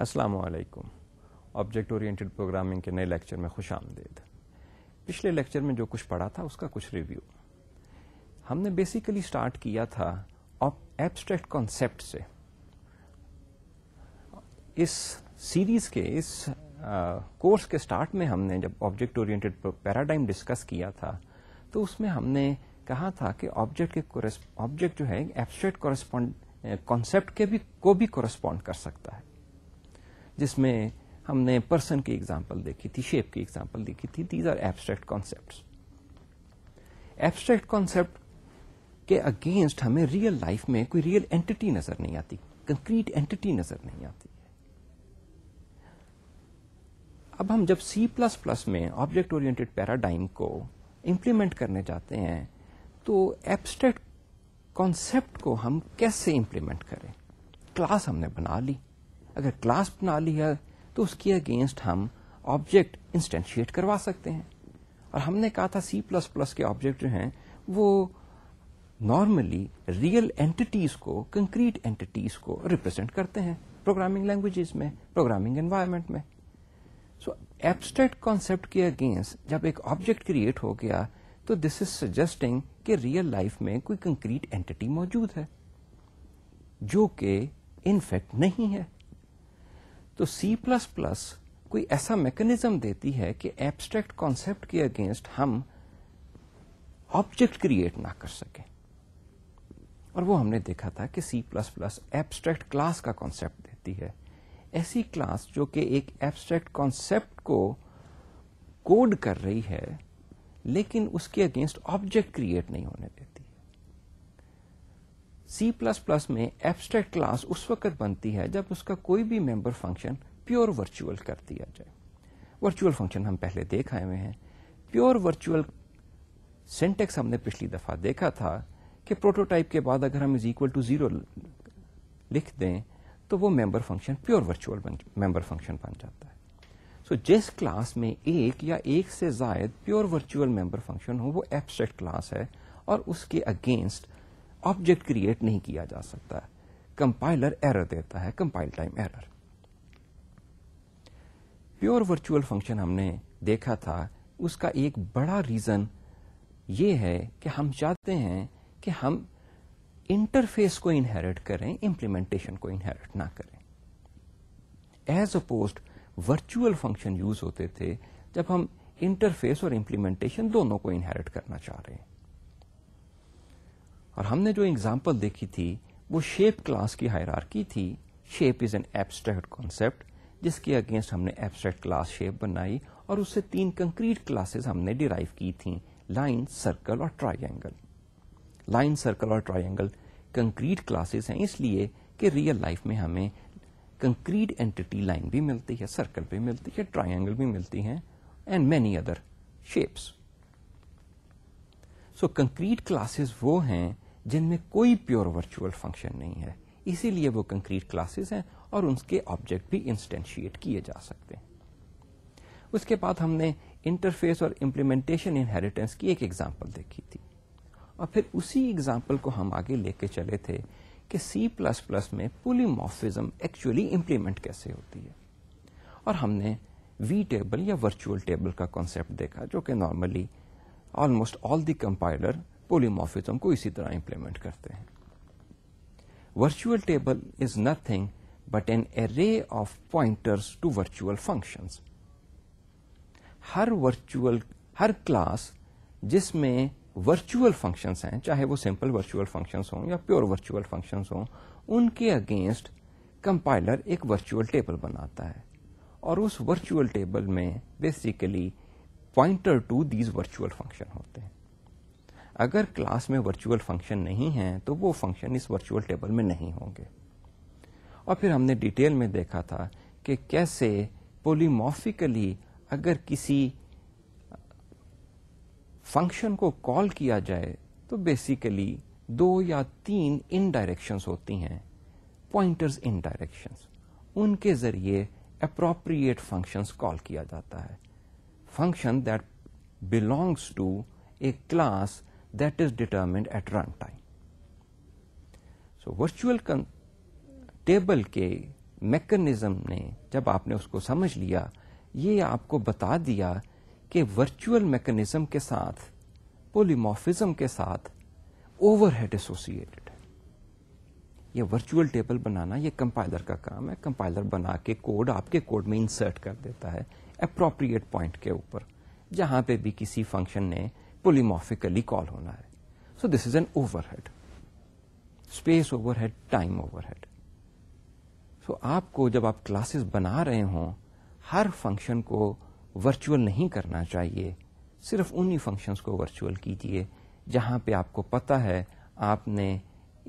असलकुम object oriented programming के नए लेक्चर में खुश आमदेद पिछले लेक्चर में जो कुछ पढ़ा था उसका कुछ रिव्यू हमने बेसिकली स्टार्ट किया था एब्स्ट्रैक्ट कॉन्सेप्ट से इस सीरीज के इस कोर्स के स्टार्ट में हमने जब ऑब्जेक्ट ओरिएंटेड पैराडाइम डिस्कस किया था तो उसमें हमने कहा था कि ऑब्जेक्ट के ऑब्जेक्ट जो है एब्स्ट्रैक्ट कॉरेस्पॉन्ड कॉन्सेप्ट के भी को भी कॉरेस्पॉन्ड कर सकता है जिसमें हमने पर्सन की एग्जाम्पल देखी थी शेप की एग्जाम्पल देखी थी these are abstract concept abstract concept के अगेंस्ट हमें रियल लाइफ में कोई रियल एंटिटी नजर नहीं आती कंक्रीट एंटिटी नजर नहीं आती अब हम जब C++ में ऑब्जेक्ट ओरिएंटेड पैराडाइम को इम्प्लीमेंट करने जाते हैं तो एब्स्ट्रैक्ट कॉन्सेप्ट को हम कैसे इम्प्लीमेंट करें क्लास हमने बना ली अगर क्लास्प ना लिया तो उसके अगेंस्ट हम ऑब्जेक्ट इंस्टेंशिएट करवा सकते हैं और हमने कहा था सी प्लस प्लस के ऑब्जेक्ट जो हैं वो नॉर्मली रियल एंटिटीज को कंक्रीट एंटिटीज को रिप्रेजेंट करते हैं प्रोग्रामिंग लैंग्वेजेस में प्रोग्रामिंग एनवायरमेंट में सो एब्स्ट्रैक्ट कॉन्सेप्ट के अगेंस्ट जब एक ऑब्जेक्ट क्रिएट हो गया तो दिस इज सजेस्टिंग कि रियल लाइफ में कोई कंक्रीट एंटिटी मौजूद है जो कि इनफैक्ट नहीं है तो C++ कोई ऐसा मैकेनिज्म देती है कि एब्स्ट्रैक्ट कॉन्सेप्ट के अगेंस्ट हम ऑब्जेक्ट क्रिएट ना कर सकें और वो हमने देखा था कि C++ एब्स्ट्रैक्ट क्लास का कॉन्सेप्ट देती है ऐसी क्लास जो कि एक एब्स्ट्रैक्ट कॉन्सेप्ट को कोड कर रही है लेकिन उसके अगेंस्ट ऑब्जेक्ट क्रिएट नहीं होने देती सी प्लस प्लस में एब्स्ट्रैक्ट क्लास उस वक्त बनती है जब उसका कोई भी मेंबर फंक्शन प्योर वर्चुअल कर दिया जाए वर्चुअल फंक्शन हम पहले देख आए हुए हैं प्योर वर्चुअल सिंटेक्स हमने पिछली दफा देखा था कि प्रोटोटाइप के बाद अगर हम इज इक्वल टू जीरो लिख दें तो वो member function pure virtual member function बन जाता है सो so, जिस क्लास में एक या एक से जायद प्योर वर्चुअल मेंबर फंक्शन हो वो एब्स्ट्रैक्ट क्लास है और उसके अगेंस्ट ऑब्जेक्ट क्रिएट नहीं किया जा सकता कंपाइलर एरर देता है compile time error pure virtual function हमने देखा था उसका एक बड़ा रीजन ये है कि हम चाहते हैं कि हम इंटरफेस को इनहेरिट करें इम्प्लीमेंटेशन को इनहेरिट ना करें as oppose virtual function use होते थे जब हम इंटरफेस और इम्प्लीमेंटेशन दोनों को इनहेरिट करना चाह रहे हैं और हमने जो एग्जाम्पल देखी थी वो शेप क्लास की हायरार्की थी shape is an abstract concept जिसके अगेंस्ट हमने एब्स्ट्रैक्ट क्लास शेप बनाई और उससे तीन कंक्रीट क्लासेस हमने डिराइव की थी लाइन सर्कल और ट्राइंगल लाइन सर्कल और ट्राइंगल कंक्रीट क्लासेस हैं इसलिए कि रियल लाइफ में हमें कंक्रीट एंटिटी लाइन भी मिलती है सर्कल भी मिलती है ट्राइंगल भी मिलती है and many other shapes so concrete classes वो हैं जिनमें कोई प्योर वर्चुअल फंक्शन नहीं है इसीलिए वो कंक्रीट क्लासेस हैं और उनके ऑब्जेक्ट भी इंस्टेंशिएट किए जा सकते हैं उसके बाद हमने इंटरफेस और इम्प्लीमेंटेशन इनहेरिटेंस की एक एग्जाम्पल देखी थी और फिर उसी एग्जाम्पल को हम आगे लेके चले थे कि C++ में पुलीमॉर्फिज्म एक्चुअली इम्प्लीमेंट कैसे होती है और हमने वी टेबल या वर्चुअल टेबल का कॉन्सेप्ट देखा जो कि normally almost all the compiler polymorphism को इसी तरह इंप्लीमेंट करते हैं virtual table is nothing but an array of pointers to virtual functions हर वर्चुअल हर क्लास जिसमें वर्चुअल फंक्शंस हैं चाहे वो सिंपल वर्चुअल फंक्शंस हों या प्योर वर्चुअल फंक्शंस हों उनके अगेंस्ट कंपाइलर एक वर्चुअल टेबल बनाता है और उस वर्चुअल टेबल में basically pointer to these virtual function होते हैं अगर क्लास में वर्चुअल फंक्शन नहीं है तो वो फंक्शन इस वर्चुअल टेबल में नहीं होंगे और फिर हमने डिटेल में देखा था कि कैसे पोलीमॉर्फिकली अगर किसी फंक्शन को कॉल किया जाए तो बेसिकली दो या तीन इन डायरेक्शंस होती हैं पॉइंटर्स इन डायरेक्शंस उनके जरिए अप्रोप्रिएट फंक्शंस कॉल किया जाता है function that belongs to a class that is determined at runtime. So virtual table के मैकेनिज्म ने जब आपने उसको समझ लिया ये आपको बता दिया कि वर्चुअल मैकेनिज्म के साथ पोलीमॉफिज्म के साथ ओवरहेड एसोसिएटेड है ये वर्चुअल टेबल बनाना ये कंपाइलर का काम है कंपाइलर बना के कोड आपके कोड में इंसर्ट कर देता है अप्रोप्रिएट पॉइंट के ऊपर जहां पे भी किसी फंक्शन ने पोलीमॉर्फिकली कॉल होना है so this is an overhead space overhead time overhead so आपको जब आप क्लासेस बना रहे हों हर फंक्शन को वर्चुअल नहीं करना चाहिए सिर्फ उन्हीं फंक्शंस को वर्चुअल कीजिए जहां पे आपको पता है आपने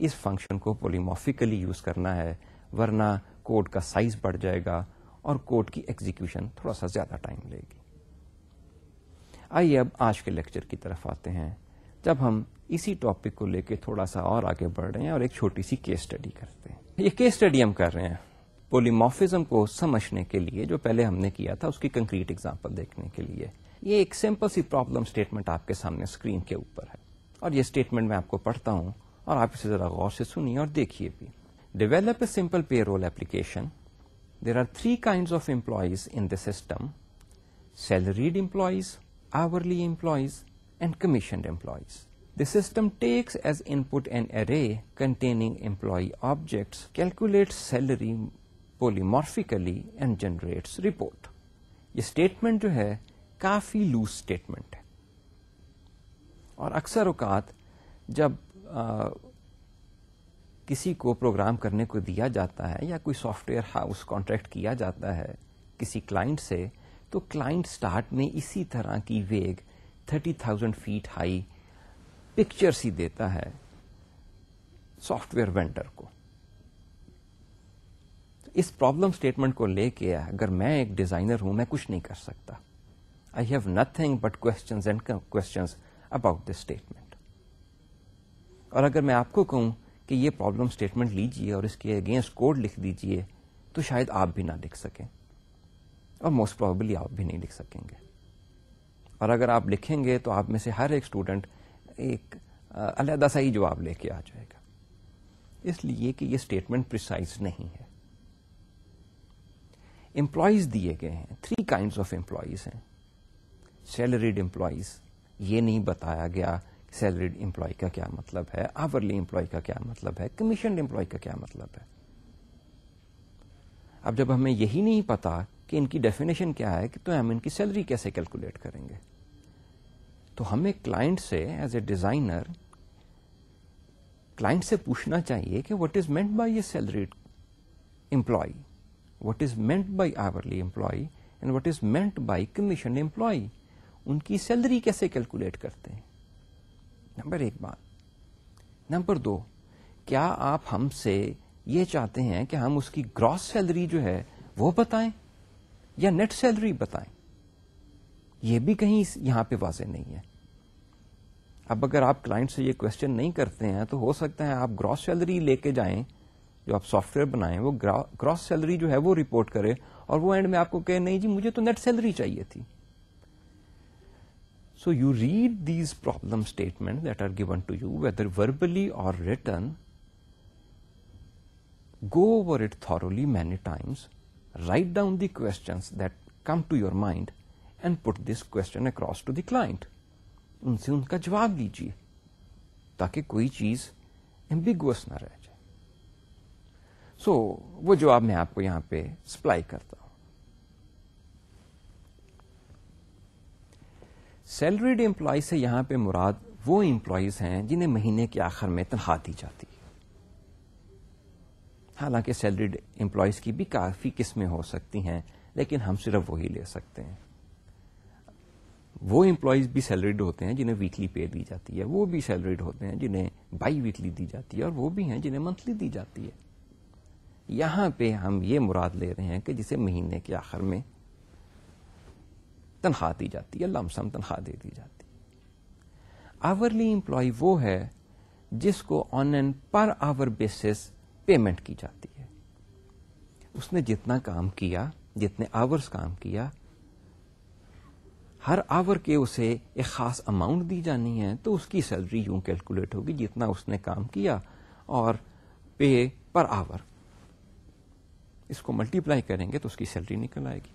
इस फंक्शन को पोलीमॉर्फिकली यूज करना है वरना कोड का साइज बढ़ जाएगा और कोड की एग्जीक्यूशन थोड़ा सा ज्यादा टाइम लेगी आइए अब आज के लेक्चर की तरफ आते हैं जब हम इसी टॉपिक को लेके थोड़ा सा और आगे बढ़ रहे हैं और एक छोटी सी केस स्टडी करते हैं ये केस स्टडी हम कर रहे हैं पोलीमॉफिज्म को समझने के लिए जो पहले हमने किया था उसकी कंक्रीट एग्जाम्पल देखने के लिए ये एक सिंपल सी प्रॉब्लम स्टेटमेंट आपके सामने स्क्रीन के ऊपर है और ये स्टेटमेंट मैं आपको पढ़ता हूँ और आप इसे जरा गौर से सुनिए और देखिए भी develop a simple payroll application. There are three kinds of employees in the system salaried employees, hourly employees and commissioned employees. The system takes as input an array containing employee objects, calculates salary polymorphically and generates report. statement statement जो کافی काफ़ी loose ہے اور اکثر اوقات جب آ, کسی کو پروگرام کرنے کو دیا جاتا ہے یا کوئی سافٹ ویئر ہاؤس کانٹریکٹ کیا جاتا ہے کسی کلائنٹ سے तो क्लाइंट स्टार्ट में इसी तरह की वेग 30,000 फीट हाई पिक्चर्स ही देता है सॉफ्टवेयर वेंडर को इस प्रॉब्लम स्टेटमेंट को लेके अगर मैं एक डिजाइनर हूं मैं कुछ नहीं कर सकता I have nothing but question and question about this statement और अगर मैं आपको कहूं कि ये प्रॉब्लम स्टेटमेंट लीजिए और इसके अगेंस्ट कोड लिख दीजिए तो शायद आप भी ना लिख सकें और मोस्ट प्रॉबली आप भी नहीं लिख सकेंगे और अगर आप लिखेंगे तो आप में से हर एक स्टूडेंट एक अलहदा सा ही जवाब लेके आ जाएगा इसलिए कि ये स्टेटमेंट प्रिसाइज नहीं है एम्प्लॉयज दिए गए हैं थ्री काइंड ऑफ एम्प्लॉयज हैं सैलरीड एम्प्लॉयज ये नहीं बताया गया सैलरीड एम्प्लॉय का क्या मतलब है आवरली एम्प्लॉय का क्या मतलब है कमीशन एम्प्लॉय का क्या मतलब है अब जब हमें यही नहीं पता कि इनकी डेफिनेशन क्या है कि तो हम इनकी सैलरी कैसे कैलकुलेट करेंगे तो हमें क्लाइंट से एज ए डिजाइनर क्लाइंट से पूछना चाहिए कि what is meant by a salaried employee what is meant by hourly employee and what is meant by commission employee उनकी सैलरी कैसे कैलकुलेट करते हैं नंबर एक बात नंबर दो क्या आप हमसे ये चाहते हैं कि हम उसकी ग्रॉस सैलरी जो है वो बताएं या नेट सैलरी बताएं यह भी कहीं यहां पे वाजे नहीं है अब अगर आप क्लाइंट से ये क्वेश्चन नहीं करते हैं तो हो सकता है आप ग्रॉस सैलरी लेके जाएं जो आप सॉफ्टवेयर बनाएं वो ग्रॉस सैलरी जो है वो रिपोर्ट करे और वो एंड में आपको कहे नहीं जी मुझे तो नेट सैलरी चाहिए थी so you read these problem statements that are given to you whether verbally or written go over it thoroughly many times write down the questions that come to your mind and put this question across to the client उनसे उनका जवाब लीजिए ताकि कोई चीज ambiguous ना रह जाए सो so, वो जवाब मैं आपको यहां पे सप्लाई करता हूं सैलरीड एम्प्लॉय से यहां पे मुराद वो एम्प्लॉयज हैं जिन्हें महीने के आखिर में तनख्वाह दी जाती है हालांकि सैलरीड एम्प्लॉयज़ की भी काफ़ी किस्में हो सकती हैं लेकिन हम सिर्फ वही ले सकते हैं वो एम्प्लॉयज़ भी सैलरीड होते हैं जिन्हें वीकली पे दी जाती है वो भी सैलरीड होते हैं जिन्हें बाई वीकली दी जाती है और वो भी हैं जिन्हें मंथली दी जाती है यहाँ पे हम ये मुराद ले रहे हैं कि जिसे महीने के आखिर में तनख्वाह दी जाती है लमसम तनख्वाह दे दी जाती है आवरली एम्प्लॉय वो है जिसको on an per hour basis payment की जाती है उसने जितना काम किया जितने आवर्स काम किया हर आवर के उसे एक खास अमाउंट दी जानी है तो उसकी सैलरी यूं कैलकुलेट होगी जितना उसने काम किया और पे पर आवर इसको मल्टीप्लाई करेंगे तो उसकी सैलरी निकल आएगी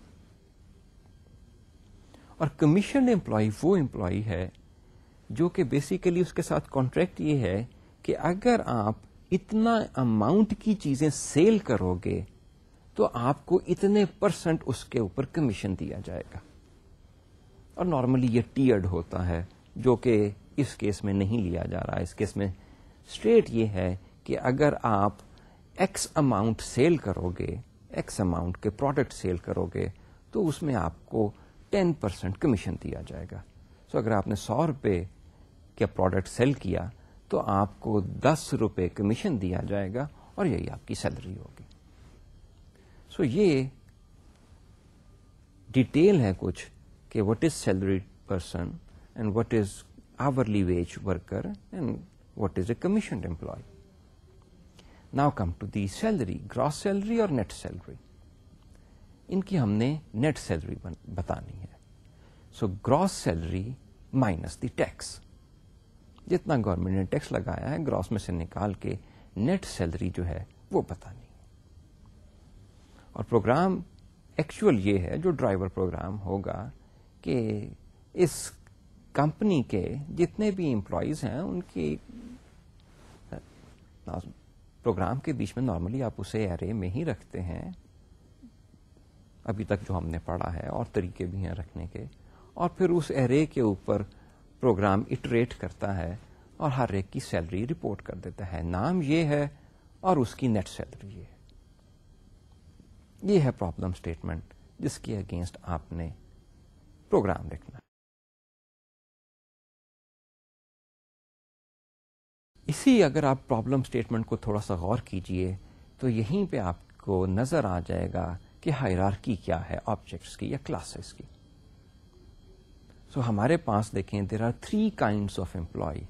और कमीशन एम्प्लॉय वो एम्प्लॉय है जो कि बेसिकली उसके साथ कॉन्ट्रैक्ट ये है कि अगर आप इतना अमाउंट की चीजें सेल करोगे तो आपको इतने परसेंट उसके ऊपर कमीशन दिया जाएगा और नॉर्मली ये टीयर्ड होता है जो कि इस केस में नहीं लिया जा रहा इस केस में स्ट्रेट ये है कि अगर आप एक्स अमाउंट सेल करोगे एक्स अमाउंट के प्रोडक्ट सेल करोगे तो उसमें आपको टेन परसेंट कमीशन दिया जाएगा सो so, अगर आपने सौ रुपये का प्रोडक्ट सेल किया तो आपको दस रुपये कमीशन दिया जाएगा और यही आपकी सैलरी होगी सो so, ये डिटेल है कुछ कि what is salary person and what is hourly wage worker and what is a commission employee now come to the salary gross salary और नेट सैलरी इनकी हमने नेट सैलरी बतानी है so gross salary minus the tax जितना government ने tax लगाया है gross में से निकाल के नेट सैलरी जो है वो पता नहीं और प्रोग्राम एक्चुअल ये है जो ड्राइवर प्रोग्राम होगा कि इस कंपनी के जितने भी एम्प्लॉयज हैं उनकी प्रोग्राम के बीच में नॉर्मली आप उसे एरे में ही रखते हैं अभी तक जो हमने पढ़ा है और तरीके भी हैं रखने के और फिर उस एरे के ऊपर प्रोग्राम इटरेट करता है और हर एक की सैलरी रिपोर्ट कर देता है नाम ये है और उसकी नेट सैलरी ये है ये है प्रॉब्लम स्टेटमेंट जिसके अगेंस्ट आपने प्रोग्राम लिखना इसी अगर आप प्रॉब्लम स्टेटमेंट को थोड़ा सा गौर कीजिए तो यहीं पे आपको नजर आ जाएगा कि हायरार्की क्या है ऑब्जेक्ट्स की या क्लासेस की सो so, हमारे पास देखें there are three kind of employee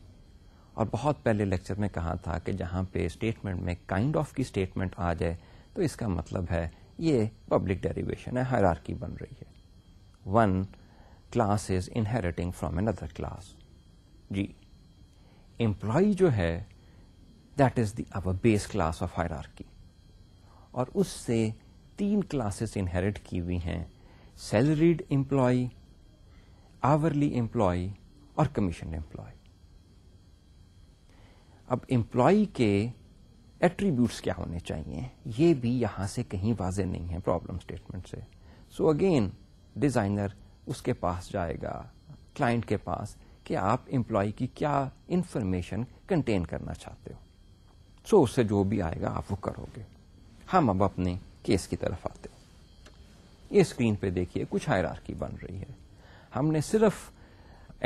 और बहुत पहले लेक्चर में कहा था कि जहाँ पे स्टेटमेंट में काइंड kind ऑफ of की स्टेटमेंट आ जाए तो इसका मतलब है ये पब्लिक डेरिवेशन है हरारकी बन रही है one class is inheriting from another class जी एम्प्लॉय जो है that is the our base class of hierarchy और उससे तीन क्लासेस इनहेरिट की हुई हैं salaried employee hourly employee or commissioned employee. अब एम्प्लॉय के एट्रीब्यूट्स क्या होने चाहिए ये भी यहां से कहीं वाजे नहीं है प्रॉब्लम स्टेटमेंट से सो अगेन डिजाइनर उसके पास जाएगा क्लाइंट के पास कि आप एम्प्लॉय की क्या इंफॉर्मेशन कंटेन करना चाहते हो सो so, उससे जो भी आएगा आप वो करोगे हम अब अपने केस की तरफ आते हैं ये स्क्रीन पे देखिए कुछ हायरार्की बन रही है हमने सिर्फ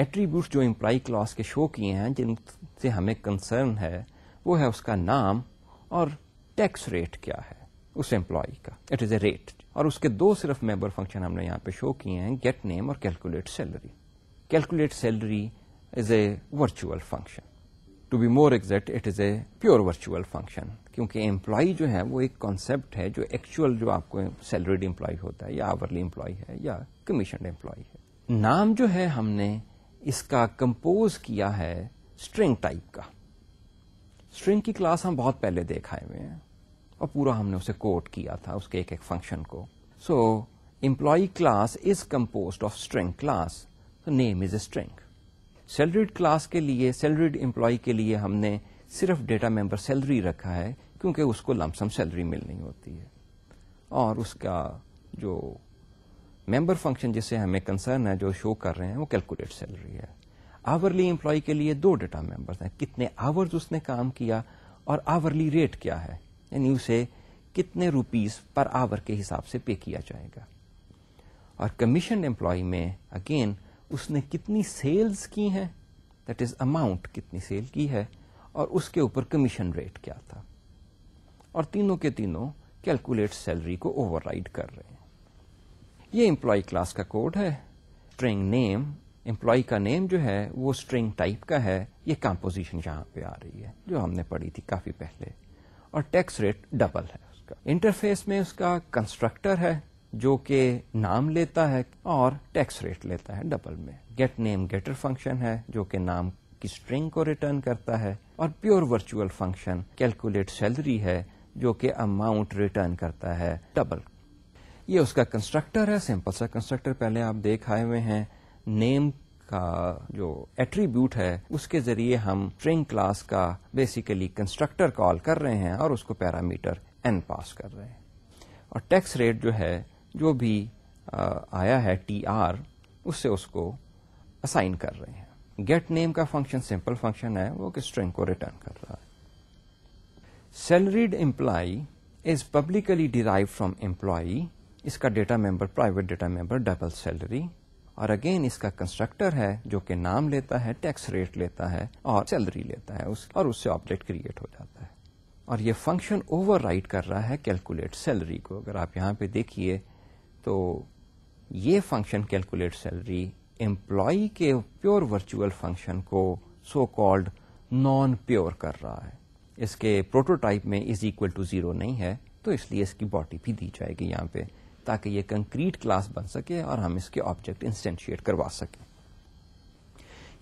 एट्रीब्यूट जो एम्प्लाई क्लास के शो किए हैं जिनसे हमें कंसर्न है वो है उसका नाम और टैक्स रेट क्या है उस एम्प्लॉय का इट इज ए रेट और उसके दो सिर्फ मेंबर फंक्शन हमने यहाँ पे शो किए हैं गेट नेम और calculate salary calculate salary is a virtual function to be more exact it is a pure virtual function क्योंकि एम्प्लॉय जो है वो एक कॉन्सेप्ट है जो एक्चुअल जो आपको सैलरीड एम्प्लॉय होता है या आवरली एम्प्लॉय है या कमीशन एम्प्लॉय है नाम जो है हमने इसका कंपोज किया है स्ट्रिंग टाइप का स्ट्रिंग की क्लास हम बहुत पहले देखाए हुए हैं और पूरा हमने उसे कोट किया था उसके एक एक फंक्शन को so employee class is compose of string class name is a string salaried class के लिए सैलरीड एम्प्लॉय के लिए हमने सिर्फ डेटा मेंबर सैलरी रखा है क्योंकि उसको लमसम सैलरी मिलनी होती है और उसका जो मेंबर फंक्शन जिससे हमें कंसर्न है जो शो कर रहे हैं वो कैलकुलेट सैलरी है आवरली एम्प्लॉय के लिए दो डेटा मेंबर्स हैं कितने आवर्स उसने काम किया और आवरली रेट क्या है यानी उसे कितने रुपीस पर आवर के हिसाब से पे किया जाएगा और कमीशन एम्प्लॉय में अगेन उसने कितनी सेल्स की हैं दैट इज अमाउंट कितनी सेल की है और उसके ऊपर कमीशन रेट क्या था और तीनों के तीनों कैलकुलेट सैलरी को ओवरराइड कर रहे हैं ये एम्प्लॉय क्लास का कोड है स्ट्रिंग नेम एम्प्लॉय का नेम जो है वो स्ट्रिंग टाइप का है ये कंपोजिशन यहाँ पे आ रही है जो हमने पढ़ी थी काफी पहले और टैक्स रेट डबल है उसका इंटरफेस में उसका कंस्ट्रक्टर है जो कि नाम लेता है और टैक्स रेट लेता है डबल में गेट नेम गेटर फंक्शन है जो कि नाम की स्ट्रिंग को रिटर्न करता है और pure virtual function calculate salary है जो कि अमाउंट रिटर्न करता है डबल ये उसका कंस्ट्रक्टर है सिंपल सा कंस्ट्रक्टर पहले आप देख आए हुए हैं नेम का जो एट्रीब्यूट है उसके जरिए हम स्ट्रिंग क्लास का बेसिकली कंस्ट्रक्टर कॉल कर रहे हैं और उसको पैरामीटर एन पास कर रहे हैं और टैक्स रेट जो है जो भी आ, आया है टी आर उससे उसको असाइन कर रहे हैं गेट नेम का फंक्शन सिंपल फंक्शन है वो कि स्ट्रिंग को रिटर्न कर रहा है salaried employee is publicly derived from employee इसका data member private data member double salary और अगेन इसका कंस्ट्रक्टर है जो कि नाम लेता है टैक्स रेट लेता है और सैलरी लेता है उस, और उससे ऑब्जेक्ट क्रिएट हो जाता है और ये फंक्शन ओवर कर रहा है कैलकुलेट सैलरी को अगर आप यहाँ पे देखिए तो ये फंक्शन कैलकुलेट सैलरी एम्प्लॉय के प्योर वर्चुअल फंक्शन को सो कॉल्ड नॉन प्योर कर रहा है इसके प्रोटोटाइप में इज इक्वल टू जीरो नहीं है तो इसलिए इसकी बॉडी भी दी जाएगी यहाँ पे ताकि ये कंक्रीट क्लास बन सके और हम इसके ऑब्जेक्ट इंस्टेंशिएट करवा सकें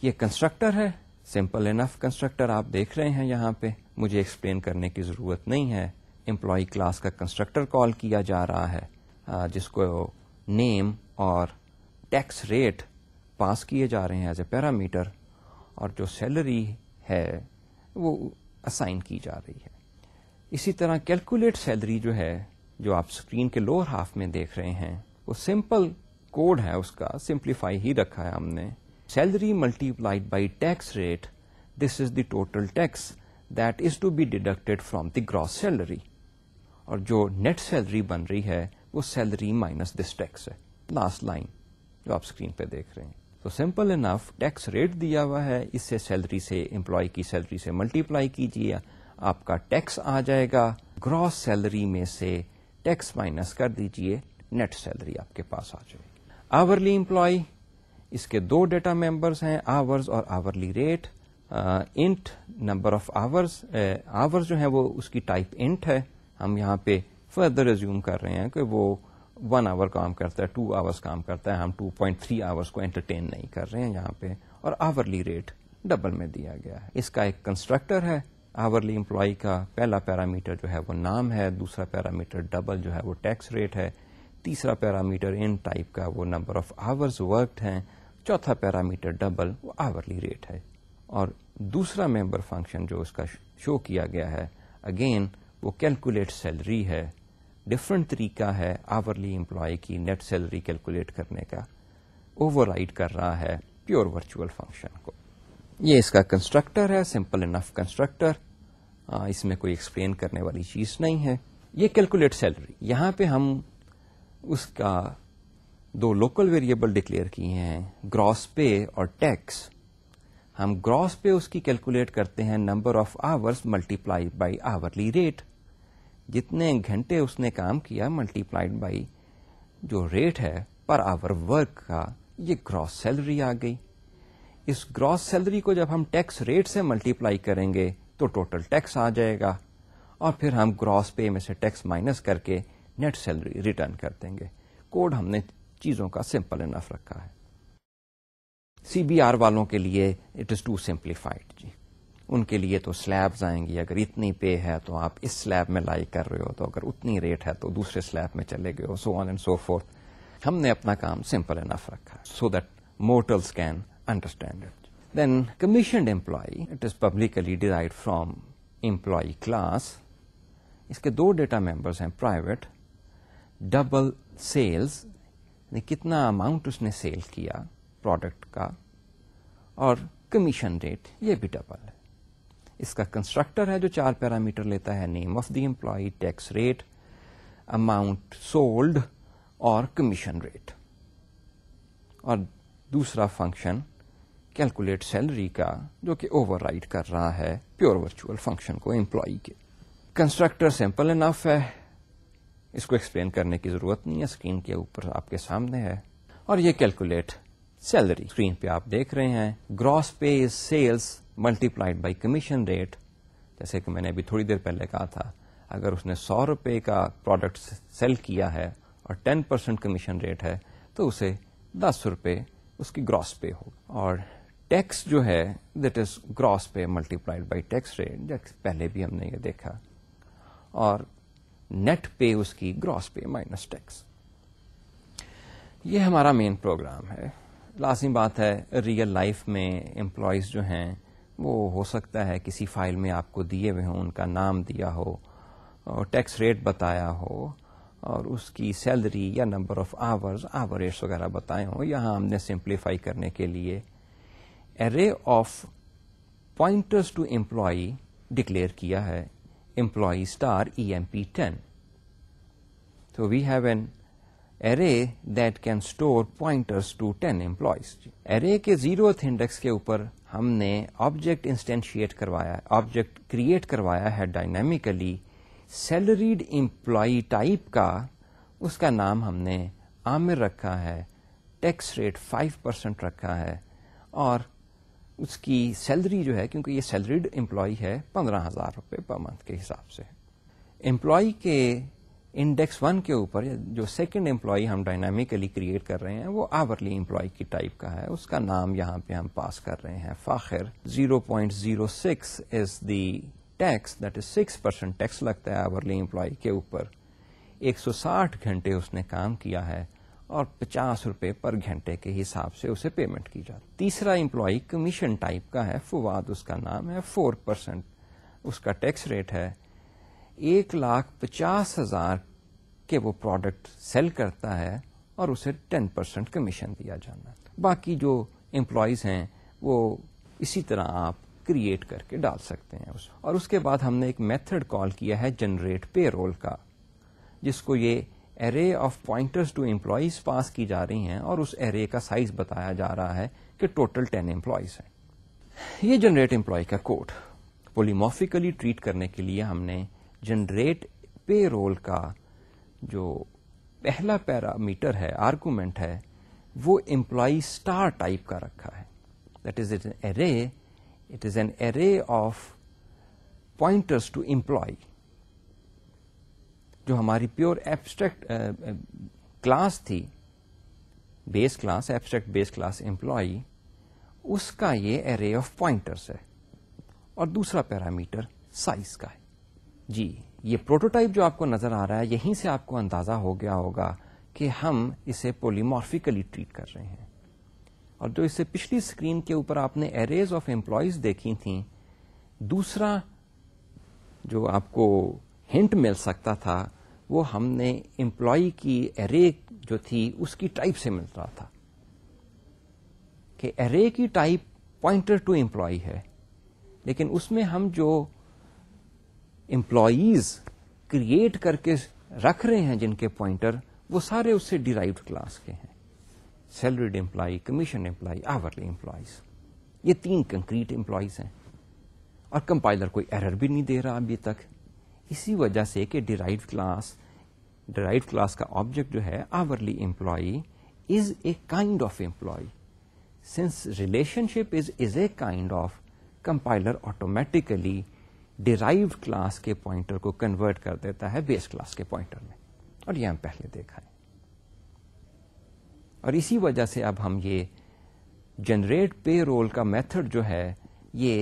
ये कंस्ट्रक्टर है सिंपल इनफ कंस्ट्रक्टर आप देख रहे हैं यहाँ पे मुझे एक्सप्लेन करने की जरूरत नहीं है एम्प्लॉय क्लास का कंस्ट्रक्टर कॉल किया जा रहा है जिसको नेम और टैक्स रेट पास किए जा रहे हैं एज ए पैरामीटर और जो सैलरी है वो असाइन की जा रही है इसी तरह कैलकुलेट सैलरी जो है जो आप स्क्रीन के लोअर हाफ में देख रहे हैं वो सिंपल कोड है उसका सिंप्लीफाई ही रखा है हमने salary multiplied by tax rate this is the total tax that is to be deducted from the gross salary और जो नेट सैलरी बन रही है वो सैलरी माइनस दिस टैक्स है लास्ट लाइन जो आप स्क्रीन पे देख रहे हैं तो सिंपल इनफ टैक्स रेट दिया हुआ है इससे सैलरी से एम्प्लॉय की सैलरी से मल्टीप्लाई कीजिए आपका टैक्स आ जाएगा ग्रॉस सैलरी में से टैक्स माइनस कर दीजिए नेट सैलरी आपके पास आ जाएगी आवरली एम्प्लॉय इसके दो डेटा मेंबर्स हैं आवर्स और hourly rate int number of hours hours जो है वो उसकी टाइप इंट है हम यहाँ पे फर्दर रिज्यूम कर रहे हैं कि वो वन आवर काम करता है टू आवर्स काम करता है हम टू पॉइंट थ्री आवर्स को एंटरटेन नहीं कर रहे हैं यहाँ पे और आवरली रेट डबल में दिया गया है इसका एक कंस्ट्रक्टर है आवरली एम्प्लॉय का पहला पैरामीटर जो है वो नाम है दूसरा पैरामीटर डबल जो है वो टैक्स रेट है तीसरा पैरामीटर इन टाइप का वो नंबर ऑफ आवर्स वर्कड हैं चौथा पैरामीटर डबल वो आवरली रेट है और दूसरा मेंबर फंक्शन जो उसका शो किया गया है अगेन वो कैलकुलेट सैलरी है डिफरेंट तरीका है आवरली एम्प्लॉय की नेट सैलरी कैलकुलेट करने का ओवरराइड कर रहा है प्योर वर्चुअल फंक्शन को ये इसका कंस्ट्रक्टर है सिंपल इनफ कंस्ट्रक्टर इसमें कोई एक्सप्लेन करने वाली चीज नहीं है ये कैलकुलेट सैलरी यहाँ पे हम उसका दो लोकल वेरिएबल डिक्लेयर किए हैं ग्रॉस पे और टैक्स हम ग्रॉस पे उसकी कैलकुलेट करते हैं number of hours multiply by hourly rate जितने घंटे उसने काम किया मल्टीप्लाइड बाय जो रेट है पर आवर वर्क का ये ग्रॉस सैलरी आ गई इस ग्रॉस सैलरी को जब हम टैक्स रेट से मल्टीप्लाई करेंगे तो टोटल टैक्स आ जाएगा और फिर हम ग्रॉस पे में से टैक्स माइनस करके नेट सैलरी रिटर्न कर देंगे कोड हमने चीजों का सिंपल इनफ रखा है सीबीआर वालों के लिए इट इज टू सिंप्लीफाइड जी उनके लिए तो स्लैब्स आएंगी अगर इतनी पे है तो आप इस स्लैब में लाई कर रहे हो तो अगर उतनी रेट है तो दूसरे स्लैब में चले गए हो so on and so forth हमने अपना काम सिंपल इनफ रखा so that mortals can understand it. Then commissioned employee, it is publicly derived from employee class. इसके दो डेटा मेंबर्स हैं प्राइवेट डबल सेल्स ने कितना अमाउंट उसने सेल किया प्रोडक्ट का और कमीशन रेट ये भी डबल है इसका कंस्ट्रक्टर है जो चार पैरामीटर लेता है name of the employee tax rate amount sold और कमीशन रेट और दूसरा फंक्शन कैलकुलेट सैलरी का जो कि ओवरराइड कर रहा है प्योर वर्चुअल फंक्शन को एम्प्लॉय के कंस्ट्रक्टर सिंपल इनफ है इसको एक्सप्लेन करने की जरूरत नहीं है स्क्रीन के ऊपर आपके सामने है और ये कैलकुलेट सैलरी स्क्रीन पे आप देख रहे हैं gross pay is sales multiplied by commission rate जैसे कि मैंने अभी थोड़ी देर पहले कहा था अगर उसने सौ रुपए का प्रोडक्ट सेल किया है और टेन परसेंट कमीशन रेट है तो उसे दस रुपये उसकी ग्रॉस पे होगा और टैक्स जो है that is gross pay multiplied by tax rate पहले भी हमने ये देखा और नेट पे उसकी ग्रॉस पे माइनस टैक्स ये हमारा मेन प्रोग्राम है लाजमी बात है रियल लाइफ में एम्प्लॉयज़ जो हैं वो हो सकता है किसी फाइल में आपको दिए हुए हों उनका नाम दिया हो और टैक्स रेट बताया हो और उसकी सैलरी या नंबर ऑफ आवर्स आवरेज वगैरह बताए हों यहाँ हमने सिंप्लीफाई करने के लिए array of pointers to employee declare kiya hai employee star emp10 so we have an array that can store pointers to 10 employees array के 0th index के ऊपर हमने object instantiate करवाया object create करवाया है dynamically salaried employee type کا نام ہم نے عامر رکھا ہے ٹیکس ریٹ 5 رکھا ہے اور उसकी सैलरी जो है क्योंकि ये सैलरीड एम्प्लॉय है पंद्रह हजार रुपये पर मंथ के हिसाब से एम्प्लॉय के इंडेक्स वन के ऊपर जो सेकंड एम्प्लॉय हम डायनामिकली क्रिएट कर रहे हैं वो आवरली एम्प्लॉय की टाइप का है उसका नाम यहाँ पे हम पास कर रहे हैं Fakhir 0.06 is the tax that is 6 percent tax लगता है आवरली एम्प्लॉय के ऊपर 160 घंटे उसने काम किया है और पचास रुपए पर घंटे के हिसाब से उसे पेमेंट की जाती तीसरा इम्प्लॉय कमीशन टाइप का है फुवाद उसका नाम है फोर परसेंट उसका टैक्स रेट है एक लाख पचास हजार के वो प्रोडक्ट सेल करता है और उसे टेन परसेंट कमीशन दिया जाना बाकी जो एम्प्लॉयज हैं वो इसी तरह आप क्रिएट करके डाल सकते हैं उस और उसके बाद हमने एक मेथड कॉल किया है जनरेट पे रोल का जिसको ये array of pointers to employees pass की जा रही हैं और उस एरे का साइज बताया जा रहा है कि टोटल टेन एम्प्लॉयज हैं ये जनरेट एम्प्लॉय का कोड पोलीमोफिकली ट्रीट करने के लिए हमने जनरेट पे रोल का जो पहला पैरामीटर है आर्गूमेंट है वो एम्प्लॉय स्टार टाइप का रखा है that is it array it is an array of pointers to employee जो हमारी प्योर एब्स्ट्रैक्ट क्लास थी base class abstract base class employee उसका ये एरे ऑफ पॉइंटर्स है और दूसरा पैरामीटर साइज का है जी ये प्रोटोटाइप जो आपको नजर आ रहा है यहीं से आपको अंदाजा हो गया होगा कि हम इसे पोलीमॉर्फिकली ट्रीट कर रहे हैं और जो इससे पिछली स्क्रीन के ऊपर आपने एरेज ऑफ एम्प्लॉयज देखी थी दूसरा जो आपको हिंट मिल सकता था वो हमने एम्प्लॉय की एरे जो थी उसकी टाइप से मिल रहा था कि एरे की टाइप पॉइंटर टू एम्प्लॉय है लेकिन उसमें हम जो एम्प्लॉज क्रिएट करके रख रहे हैं जिनके पॉइंटर वो सारे उससे डिराइव्ड क्लास के हैं salaried employee commission employee hourly employees ये तीन कंक्रीट एम्प्लॉयज हैं और कंपाइलर कोई एरर भी नहीं दे रहा अभी तक इसी वजह से कि डिराइव क्लास डिराइव क्लास का ऑब्जेक्ट जो है hourly employee is a kind of employee since relationship is is a kind of compiler automatically derive class के पॉइंटर को कन्वर्ट कर देता है बेस क्लास के पॉइंटर में और यह हम पहले देखा है और इसी वजह से अब हम ये जनरेट पे रोल का मेथड जो है ये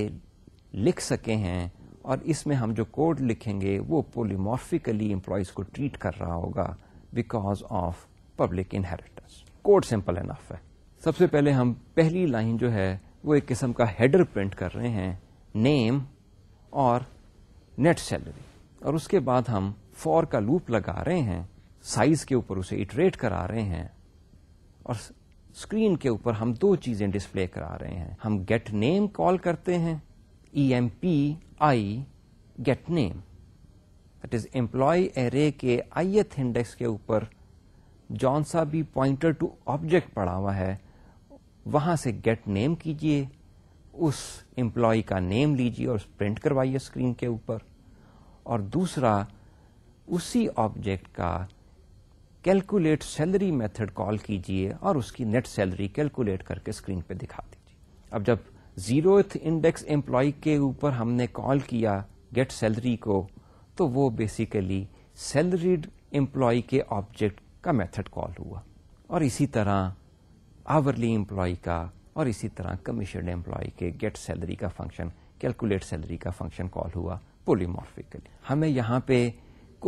लिख सके हैं और इसमें हम जो कोड लिखेंगे वो पोलीमॉर्फिकली एम्प्लॉयज को ट्रीट कर रहा होगा because of public inheritance code simple enough है सबसे पहले हम पहली लाइन जो है वो एक किस्म का हेडर प्रिंट कर रहे हैं नेम और नेट सैलरी और उसके बाद हम फॉर का लूप लगा रहे हैं साइज के ऊपर उसे इटरेट करा रहे हैं और स्क्रीन के ऊपर हम दो चीजें डिस्प्ले करा रहे हैं हम गेट नेम कॉल करते हैं E M P i get name that is employee array के ith इंडेक्स के ऊपर जौन सा भी पॉइंटर टू ऑब्जेक्ट पड़ा हुआ है वहां से गेट नेम कीजिए उस एम्प्लॉय का नेम लीजिए और प्रिंट करवाइए स्क्रीन के ऊपर और दूसरा उसी ऑब्जेक्ट का कैलकुलेट सैलरी मेथड कॉल कीजिए और उसकी नेट सैलरी कैलकुलेट करके स्क्रीन पे दिखा दीजिए अब जब जीरो इंडेक्स एम्प्लॉय के ऊपर हमने कॉल किया गेट सैलरी को तो वो बेसिकली सैलरीड एम्प्लॉय के ऑब्जेक्ट का मेथड कॉल हुआ और इसी तरह आवरली एम्प्लॉय का और इसी तरह कमीशन एम्प्लॉय के गेट सैलरी का फंक्शन कैलकुलेट सैलरी का फंक्शन कॉल हुआ पोलीमॉर्फिकली हमें यहाँ पे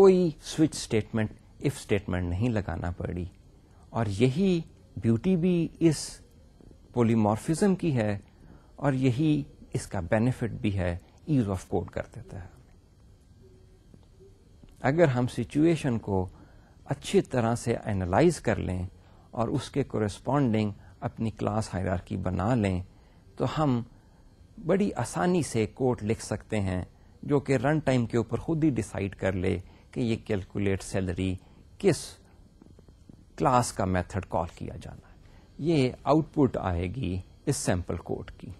कोई स्विच स्टेटमेंट इफ स्टेटमेंट नहीं लगाना पड़ी और यही ब्यूटी भी इस पोलीमॉर्फिज्म की है और यही इसका बेनिफिट भी है ईज ऑफ कोड कर देता है अगर हम सिचुएशन को अच्छी तरह से एनालाइज कर लें और उसके कोरस्पॉन्डिंग अपनी क्लास हायरार्की बना लें तो हम बड़ी आसानी से कोड लिख सकते हैं जो कि रन टाइम के ऊपर खुद ही डिसाइड कर ले कि ये कैलकुलेट सैलरी किस क्लास का मेथड कॉल किया जाना है ये आउटपुट आएगी इस सैंपल कोड की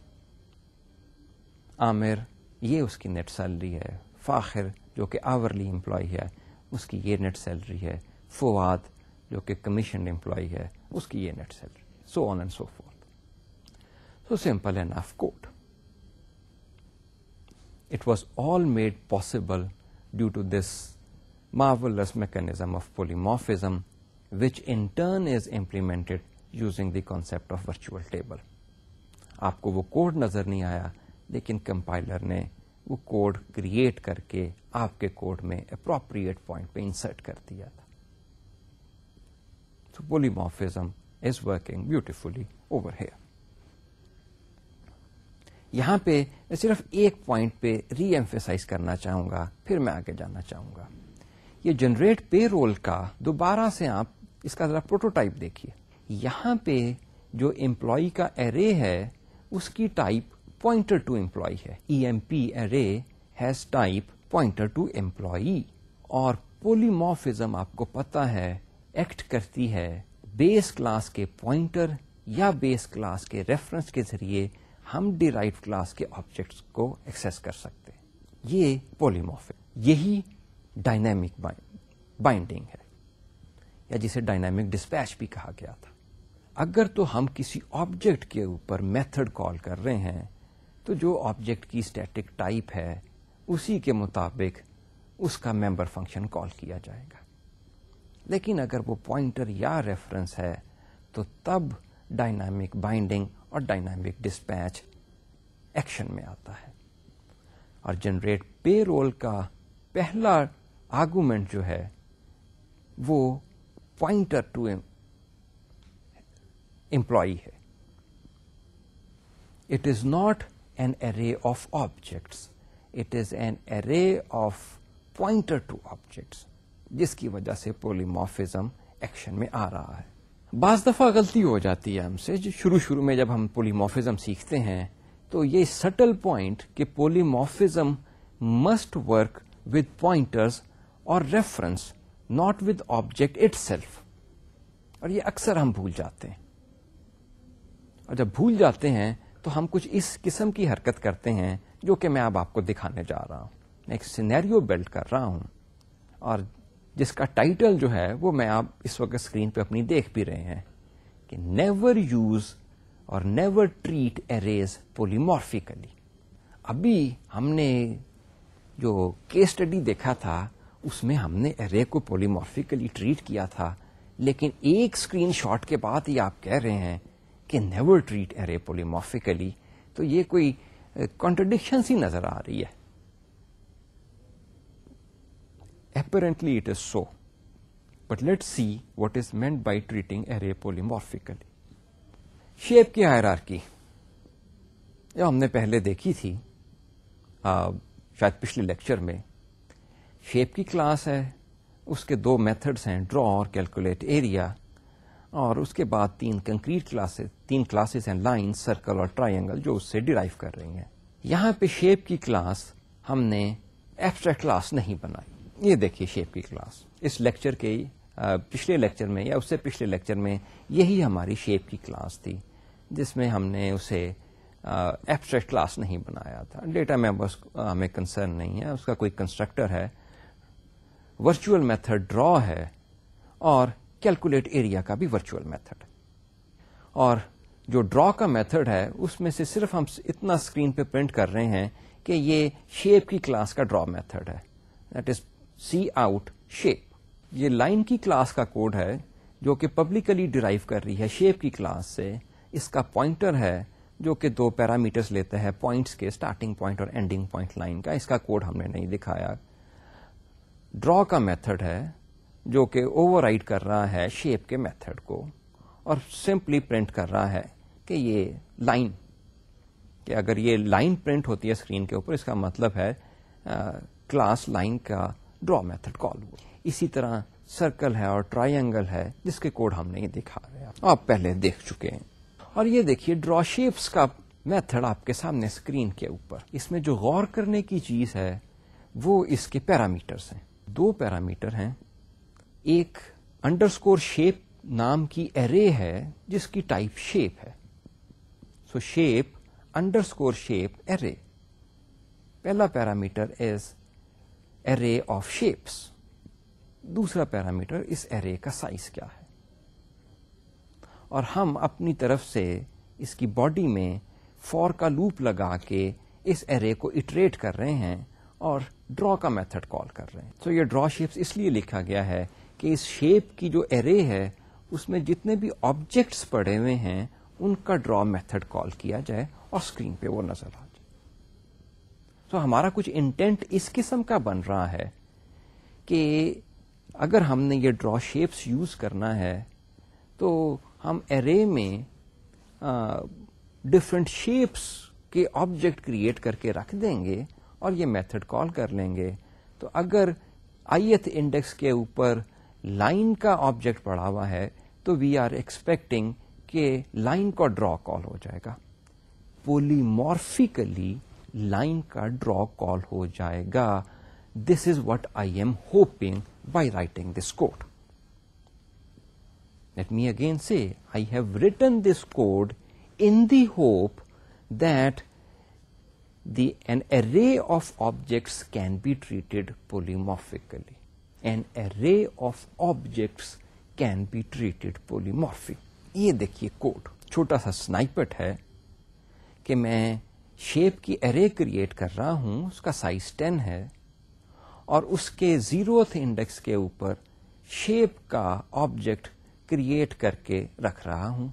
आमिर ये उसकी नेट सैलरी है फ़ाखिर जो कि आवरली एम्प्लॉय है उसकी ये नेट सैलरी है फवाद जो कि कमीशन एम्प्लॉय है उसकी ये net salary so on and so forth so simple end of quote it was all made possible due to this marvelous mechanism of polymorphism which in turn is implemented using the concept of virtual table आपको वो code नजर नहीं आया लेकिन compiler ने वो code create करके आपके कोड में अप्रोप्रिएट पॉइंट पे इंसर्ट कर दिया था तो polymorphism is working beautifully over here यहां पे मैं सिर्फ एक पॉइंट पे री एम्फेसाइज करना चाहूंगा फिर मैं आगे जाना चाहूंगा ये जनरेट पे रोल का दोबारा से आप इसका जरा प्रोटोटाइप देखिए यहां पे जो एम्प्लॉय का एरे है उसकी टाइप pointer to employee है emp array has type pointer to employee और पोलीमॉर्फिज्म आपको पता है एक्ट करती है बेस क्लास के पॉइंटर या बेस क्लास के रेफरेंस के जरिए हम डिराइव क्लास के ऑब्जेक्ट्स को एक्सेस कर सकते हैं ये पोलीमॉर्फिक यही डायनामिक बाइंडिंग है या जिसे डायनामिक डिस्पैच भी कहा गया था अगर तो हम किसी ऑब्जेक्ट के ऊपर मेथड कॉल कर रहे हैं तो जो ऑब्जेक्ट की स्टैटिक टाइप है उसी के मुताबिक उसका मेंबर फंक्शन कॉल किया जाएगा लेकिन अगर वो पॉइंटर या रेफरेंस है तो तब डायनामिक बाइंडिंग और डायनामिक डिस्पैच एक्शन में आता है और जनरेट पे रोल का पहला आर्गूमेंट जो है वो पॉइंटर टू एम्प्लॉय है it is not an array of objects. It is an array of pointer to objects, जिसकी वजह से पोलीमॉर्फिज्म एक्शन में आ रहा है बाज दफा गलती हो जाती है हमसे शुरू शुरू में जब हम पोलीमॉर्फिज्म सीखते हैं तो ये सटल पॉइंट कि polymorphism must work with pointers और reference not with object itself और ये अक्सर हम भूल जाते हैं और जब भूल जाते हैं तो हम कुछ इस किस्म की हरकत करते हैं जो कि मैं अब आपको दिखाने जा रहा हूँ मैं एक सिनेरियो बिल्ड कर रहा हूँ और जिसका टाइटल जो है वो मैं आप इस वक्त स्क्रीन पे अपनी देख भी रहे हैं कि नेवर यूज और नेवर ट्रीट एरेज पोलीमॉर्फिकली अभी हमने जो केस स्टडी देखा था उसमें हमने एरे को पोलीमॉर्फिकली ट्रीट किया था लेकिन एक स्क्रीनशॉट के बाद ही आप कह रहे हैं can never treat array polymorphically तो ये कोई कॉन्ट्रडिक्शन ही नजर आ रही है apparently it is so but let's see what is meant by treating array polymorphically shape की हायरार्की जो हमने पहले देखी थी आ, शायद पिछले लेक्चर में शेप की क्लास है उसके दो मेथड्स हैं ड्रॉ और कैलकुलेट एरिया और उसके बाद तीन कंक्रीट क्लासेस तीन क्लासेस एंड लाइन सर्कल और ट्राइंगल जो उससे डिराइव कर रही हैं यहाँ पे शेप की क्लास हमने एब्स्ट्रैक्ट क्लास नहीं बनाई ये देखिए शेप की क्लास इस लेक्चर के पिछले लेक्चर में या उससे पिछले लेक्चर में यही हमारी शेप की क्लास थी जिसमें हमने उसे एब्स्ट्रैक्ट क्लास नहीं बनाया था डेटा मेंबर्स हमें कंसर्न नहीं है उसका कोई कंस्ट्रक्टर है वर्चुअल मेथड ड्रॉ है और कैलकुलेट एरिया का भी वर्चुअल मेथड है और जो ड्रॉ का मेथड है उसमें से सिर्फ हम इतना स्क्रीन पे प्रिंट कर रहे हैं कि ये शेप की क्लास का ड्रॉ मेथड है that is cout shape ये लाइन की क्लास का कोड है जो कि पब्लिकली डिराइव कर रही है शेप की क्लास से इसका पॉइंटर है जो कि दो पैरामीटर्स लेते हैं पॉइंट्स के स्टार्टिंग पॉइंट और एंडिंग पॉइंट लाइन का इसका कोड हमने नहीं दिखाया ड्रॉ का मेथड है जो कि ओवरराइड कर रहा है शेप के मेथड को और सिंपली प्रिंट कर रहा है कि ये लाइन कि अगर ये लाइन प्रिंट होती है स्क्रीन के ऊपर इसका मतलब है क्लास लाइन का ड्रॉ मेथड कॉल हुआ इसी तरह सर्कल है और ट्रायंगल है जिसके कोड हम नहीं दिखा रहे आप पहले देख चुके हैं और ये देखिए ड्रॉ शेप्स का मेथड आपके सामने स्क्रीन के ऊपर इसमें जो गौर करने की चीज है वो इसके पैरामीटर्स हैं दो पैरामीटर हैं एक अंडरस्कोर शेप नाम की एरे है जिसकी टाइप शेप है so shape underscore shape array पहला parameter is array of shapes दूसरा पैरामीटर इस एरे का साइज क्या है और हम अपनी तरफ से इसकी बॉडी में फॉर का लूप लगा के इस एरे को इटरेट कर रहे हैं और ड्रॉ का मेथड कॉल कर रहे हैं तो so, ये ड्रॉ शेप्स इसलिए लिखा गया है कि इस शेप की जो एरे है उसमें जितने भी ऑब्जेक्ट्स पड़े हुए हैं उनका ड्रॉ मेथड कॉल किया जाए और स्क्रीन पे वो नजर आ जाए तो हमारा कुछ इंटेंट इस किस्म का बन रहा है कि अगर हमने ये ड्रॉ शेप्स यूज करना है तो हम एरे में डिफरेंट शेप्स के ऑब्जेक्ट क्रिएट करके रख देंगे और ये मेथड कॉल कर लेंगे तो अगर ith इंडेक्स के ऊपर लाइन का ऑब्जेक्ट पड़ा हुआ है तो वी आर एक्सपेक्टिंग कि लाइन का ड्रॉ कॉल हो जाएगा पोलीमॉर्फिकली लाइन का ड्रॉ कॉल हो जाएगा this is what I am hoping by writing this code let me again say i have written this code in the hope that the an array of objects can be treated polymorphically an array of objects can be treated polymorphic. ये देखिए code छोटा सा स्नाइपेट है कि मैं shape की array create कर रहा हूं उसका साइज टेन है और उसके जीरोथ इंडेक्स के ऊपर शेप का ऑब्जेक्ट क्रिएट करके रख रहा हूं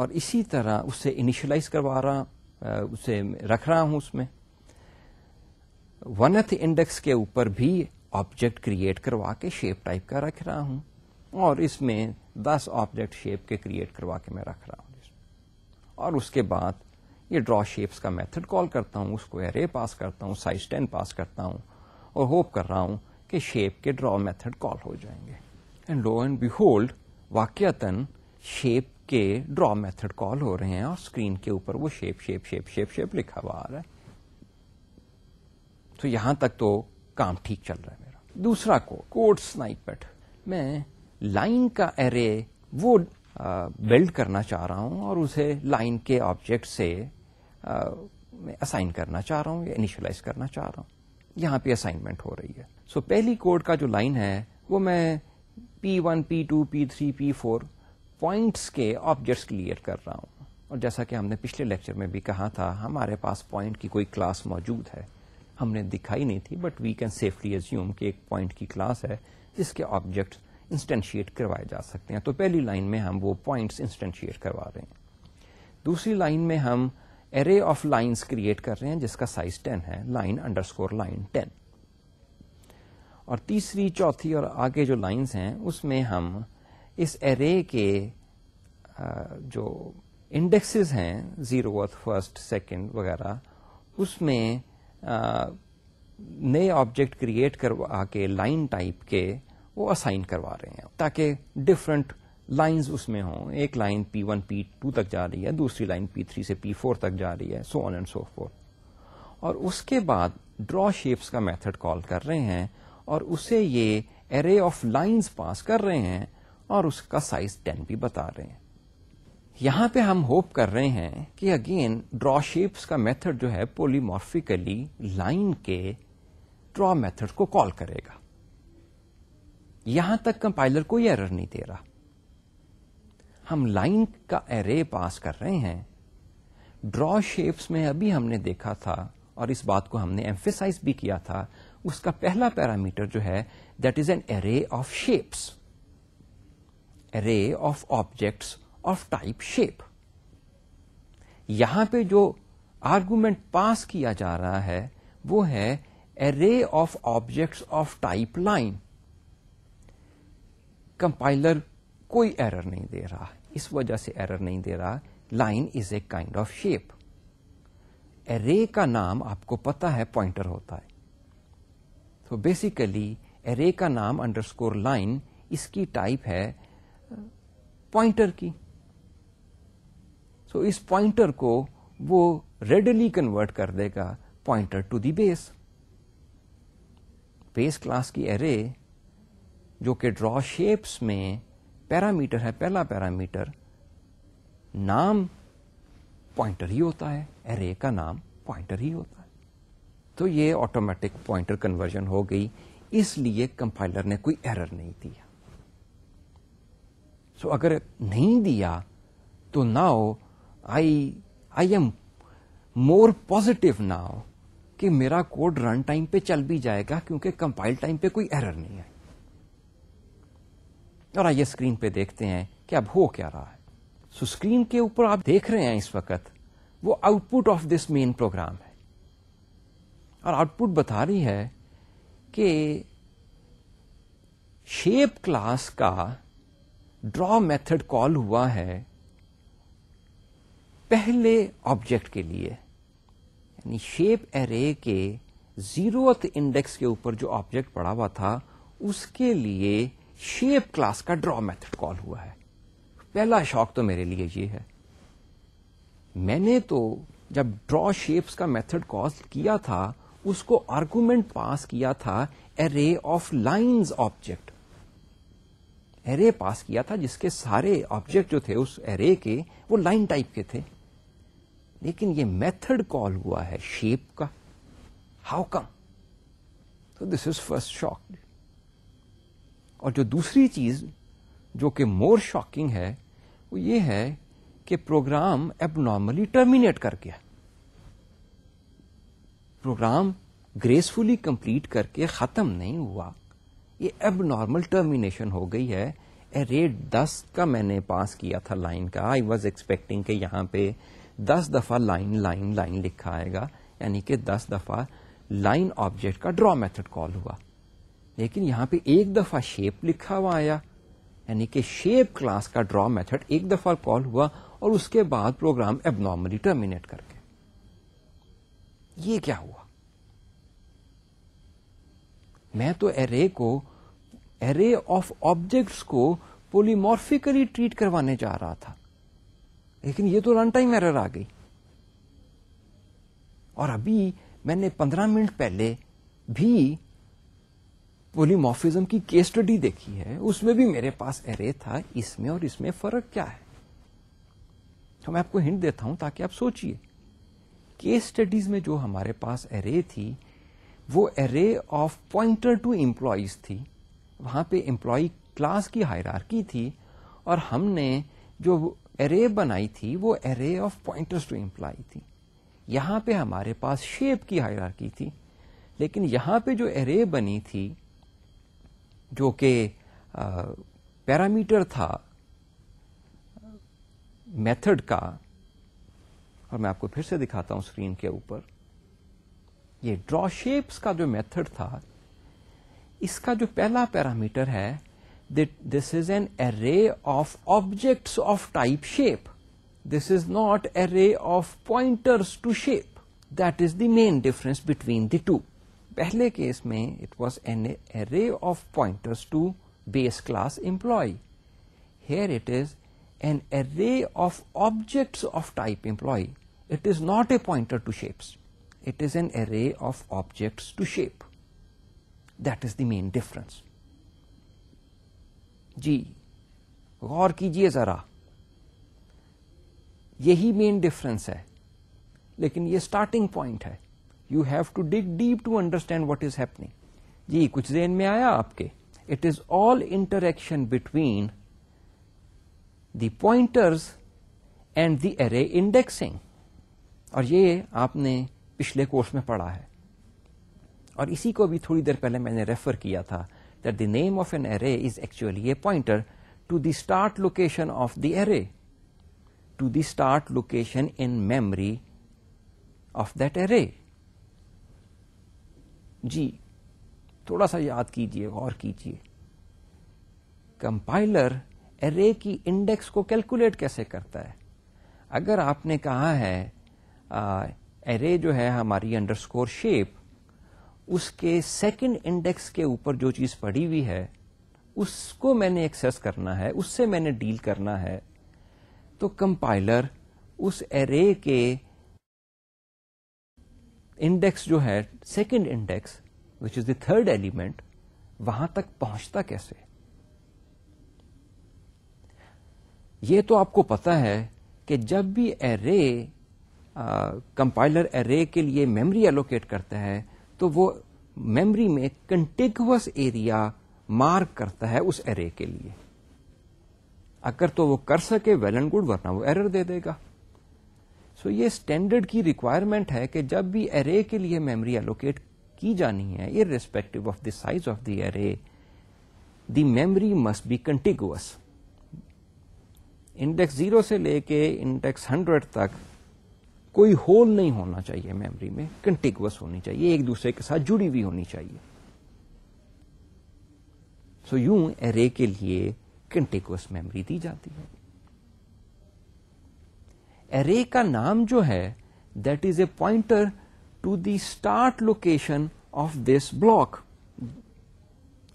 और इसी तरह उसे इनिशियलाइज करवा रहा उसे रख रहा हूं उसमें वनथ इंडेक्स के ऊपर भी ऑब्जेक्ट क्रिएट करवा के शेप टाइप का रख रहा हूँ और इसमें 10 ऑब्जेक्ट शेप के क्रिएट करवा के मैं रख रहा हूँ और उसके बाद ये ड्रॉ शेप्स का मेथड कॉल करता हूँ उसको एरे पास करता हूँ साइज टेन पास करता हूँ और होप कर रहा हूँ कि शेप के ड्रॉ मेथड कॉल हो जाएंगे एंड लो एंड बिहोल्ड वाक्यतन शेप के ड्रॉ मेथड कॉल हो रहे हैं और स्क्रीन के ऊपर वो shape shape shape shape shape लिखा हुआ आ रहा है तो यहां तक तो काम ठीक चल रहा है दूसरा कोड कोड स्नाइपेट मैं लाइन का एरे वो बिल्ड करना चाह रहा हूँ और उसे लाइन के ऑब्जेक्ट से आ, मैं असाइन करना चाह रहा हूँ या इनिशलाइज करना चाह रहा हूँ यहाँ पे असाइनमेंट हो रही है सो so, पहली कोड का जो लाइन है वो मैं P1, P2, P3, P4 points के ऑब्जेक्ट्स क्लियर कर रहा हूँ और जैसा कि हमने पिछले लेक्चर में भी कहा था हमारे पास पॉइंट की कोई क्लास मौजूद है हमने दिखाई नहीं थी but we can safely assume कि एक पॉइंट की क्लास है जिसके ऑब्जेक्ट इंस्टेंशिएट करवाए जा सकते हैं तो पहली लाइन में हम वो पॉइंट्स इंस्टेंशिएट करवा रहे हैं दूसरी लाइन में हम एरे ऑफ लाइंस क्रिएट कर रहे हैं जिसका साइज टेन है लाइन अंडरस्कोर लाइन टेन और तीसरी चौथी और आगे जो लाइंस हैं उसमें हम इस एरे के जो इंडेक्सेस हैं जीरो फर्स्ट सेकंड वगैरह उसमें नए ऑब्जेक्ट क्रिएट करवा के लाइन टाइप के वो असाइन करवा रहे हैं ताकि डिफरेंट लाइंस उसमें हों एक line P one P two तक जा रही है दूसरी लाइन पी थ्री से पी फोर तक जा रही है so on and so forth और उसके बाद ड्रॉ शेप्स का मेथड कॉल कर रहे हैं और उसे ये एरे ऑफ लाइंस पास कर रहे हैं और उसका साइज टेन भी बता रहे हैं यहां पे हम होप कर रहे हैं कि अगेन ड्रॉ शेप्स का मेथड जो है पोलीमॉर्फिकली लाइन के ड्रॉ मेथड को कॉल करेगा यहां तक कंपाइलर कोई एरर नहीं दे रहा हम लाइन का एरे पास कर रहे हैं ड्रॉ शेप्स में अभी हमने देखा था और इस बात को हमने एम्फेसाइज भी किया था उसका पहला पैरामीटर जो है that is an array of shapes array of objects of type shape यहां पे जो आर्गूमेंट पास किया जा रहा है वो है array of objects of type line compiler कोई एरर नहीं दे रहा इस वजह से एरर नहीं दे रहा line is a kind of shape array का नाम आपको पता है पॉइंटर होता है तो बेसिकली एरे का नाम अंडरस्कोर लाइन इसकी टाइप है पॉइंटर की सो इस पॉइंटर को वो रेडली कन्वर्ट कर देगा pointer to the base base class की एरे जो कि ड्रॉ शेप्स में पैरामीटर है पहला पैरामीटर नाम पॉइंटर ही होता है एरे का नाम पॉइंटर ही होता है तो ये ऑटोमेटिक पॉइंटर कन्वर्जन हो गई इसलिए कंपाइलर ने कोई एरर नहीं दिया सो so, अगर नहीं दिया तो now I I am more positive now कि मेरा कोड रन टाइम पे चल भी जाएगा क्योंकि कंपाइल टाइम पे कोई एरर नहीं है और आइए स्क्रीन पे देखते हैं कि अब हो क्या रहा है सो so, स्क्रीन के ऊपर आप देख रहे हैं इस वक्त वो output of this main program है और आउटपुट बता रही है कि शेप क्लास का ड्रॉ मेथड कॉल हुआ है पहले ऑब्जेक्ट के लिए यानी शेप एरे के जीरोथ इंडेक्स के ऊपर जो ऑब्जेक्ट पड़ा हुआ था उसके लिए शेप क्लास का ड्रॉ मेथड कॉल हुआ है पहला शौक तो मेरे लिए ये है मैंने तो जब ड्रॉ शेप्स का मेथड कॉल किया था उसको आर्गूमेंट पास किया था array of lines object array pass किया था जिसके सारे ऑब्जेक्ट जो थे उस एरे के वो लाइन टाइप के थे लेकिन ये मेथड कॉल हुआ है शेप का हाउ कम तो दिस इज फर्स्ट शॉक और जो दूसरी चीज जो कि मोर शॉकिंग है वो ये है कि प्रोग्राम एबनॉर्मली टर्मिनेट कर गया प्रोग्राम ग्रेसफुली कंप्लीट करके खत्म नहीं हुआ ये एबनॉर्मल टर्मिनेशन हो गई है रेट दस का मैंने पास किया था लाइन का आई वॉज एक्सपेक्टिंग कि यहाँ पे दस दफ़ा लाइन लाइन लाइन लिखा आएगा यानी कि दस दफ़ा लाइन ऑब्जेक्ट का ड्रॉ मेथड कॉल हुआ लेकिन यहाँ पे एक दफ़ा शेप लिखा हुआ आया यानी कि शेप क्लास का ड्रॉ मेथड एक दफ़ा कॉल हुआ और उसके बाद प्रोग्राम एबनॉर्मली टर्मिनेट करके ये क्या हुआ मैं तो एरे को एरे ऑफ ऑब्जेक्ट्स को पोलीमॉर्फिकली ट्रीट करवाने जा रहा था लेकिन ये तो रन टाइम एरर आ गई और अभी मैंने पंद्रह मिनट पहले भी पोलीमॉफिज्म की केस स्टडी देखी है उसमें भी मेरे पास एरे था इसमें और इसमें फर्क क्या है तो मैं आपको हिंट देता हूं ताकि आप सोचिए केस स्टडीज में जो हमारे पास एरे थी वो array of pointer to employees थी वहां पे एम्प्लॉय क्लास की हायरार्की थी और हमने जो एरे बनाई थी वो array of pointers to employee थी यहां पे हमारे पास शेप की हायरार्की थी लेकिन यहां पे जो एरे बनी थी जो कि पैरामीटर था मेथड का और मैं आपको फिर से दिखाता हूं स्क्रीन के ऊपर ये ड्रॉ शेप्स का जो मेथड था इसका जो पहला पैरामीटर है that this is an array of objects of type shape. This is not array of pointers to shape. That is the main difference between the two. पहले केस में it was an array of pointers to base class employee. Here it is an array of objects of type employee. It is not a pointer to shapes. It is an array of objects to shape. That is the main difference. जी गौर कीजिए ज़रा यही main difference है लेकिन ये starting point है you have to dig deep to understand what is happening जी कुछ देन में आया आपके it is all interaction between the pointers and the array indexing और ये आपने पिछले कोर्स में पढ़ा है और इसी को भी थोड़ी देर पहले मैंने रेफर किया था that the name of an array is actually a pointer to the start location of the array, to the start location in memory of that array. जी थोड़ा सा याद कीजिए और कीजिए कंपाइलर एरे की इंडेक्स को कैलकुलेट कैसे करता है अगर आपने कहा है एरे जो है हमारी अंडरस्कोर शेप उसके सेकंड इंडेक्स के ऊपर जो चीज पड़ी हुई है उसको मैंने एक्सेस करना है उससे मैंने डील करना है तो कंपाइलर उस एरे के इंडेक्स जो है second index which is the third element वहां तक पहुंचता कैसे ये तो आपको पता है कि जब भी एरे कंपाइलर एरे के लिए मेमोरी एलोकेट करता है तो वो मेमोरी में कंटिगवस एरिया मार्क करता है उस एरे के लिए अगर तो वो कर सके वेल एंड गुड वरना वो एरर दे देगा सो so, ये स्टैंडर्ड की रिक्वायरमेंट है कि जब भी एरे के लिए मेमोरी एलोकेट की जानी है irrespective of the size of the array the memory must be contiguous index zero से लेके इंडेक्स हंड्रेड तक कोई होल नहीं होना चाहिए मेमोरी में कंटिगस होनी चाहिए एक दूसरे के साथ जुड़ी हुई होनी चाहिए सो so, यूं एरे के लिए कंटिगस मेमोरी दी जाती है एरे का नाम जो है that is a pointer to the start location of this block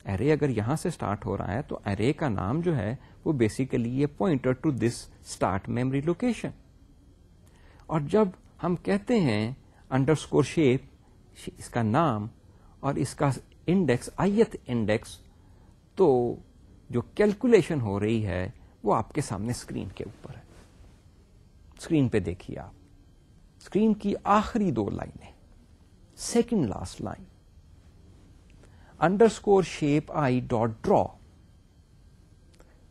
array अगर यहां से स्टार्ट हो रहा है तो एरे का नाम जो है वो बेसिकली ये pointer to this start memory location और जब हम कहते हैं अंडरस्कोर शेप इसका नाम और इसका इंडेक्स आयत इंडेक्स तो जो कैलकुलेशन हो रही है वो आपके सामने स्क्रीन के ऊपर है स्क्रीन पे देखिए आप स्क्रीन की आखिरी दो लाइनें second last line underscore shape I dot draw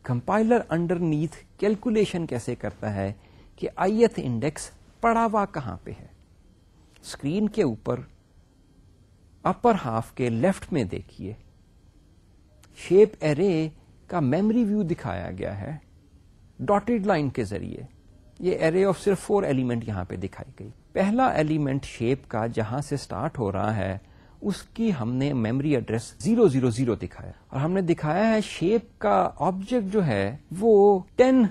compiler underneath calculation कैसे करता है कि आयत इंडेक्स पड़ा हुआ कहां पे है स्क्रीन के ऊपर अपर हाफ के लेफ्ट में देखिए शेप एरे का मेमोरी व्यू दिखाया गया है डॉटेड लाइन के जरिए ये एरे ऑफ सिर्फ फोर एलिमेंट यहां पे दिखाई गई पहला एलिमेंट शेप का जहां से स्टार्ट हो रहा है उसकी हमने memory address zero zero zero दिखाया और हमने दिखाया है शेप का ऑब्जेक्ट जो है वो टेन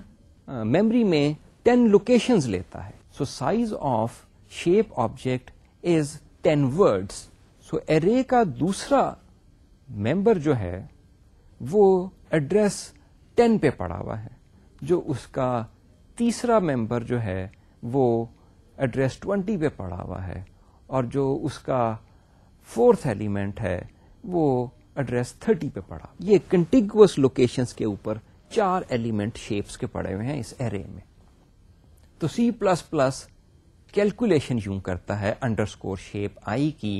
मेमोरी में टेन लोकेशंस लेता है So size of shape object is 10 words. So array का दूसरा member जो है वो address 10 पे पड़ा हुआ है जो उसका तीसरा member जो है वो एड्रेस 20 पे पड़ा हुआ है और जो उसका फोर्थ एलिमेंट है वो एड्रेस 30 पे पड़ा ये कंटिगुअस लोकेशंस के ऊपर चार एलिमेंट शेप्स के पड़े हुए हैं इस एरे में तो सी प्लस प्लस कैलकुलेशन यूं करता है अंडरस्कोर शेप आई की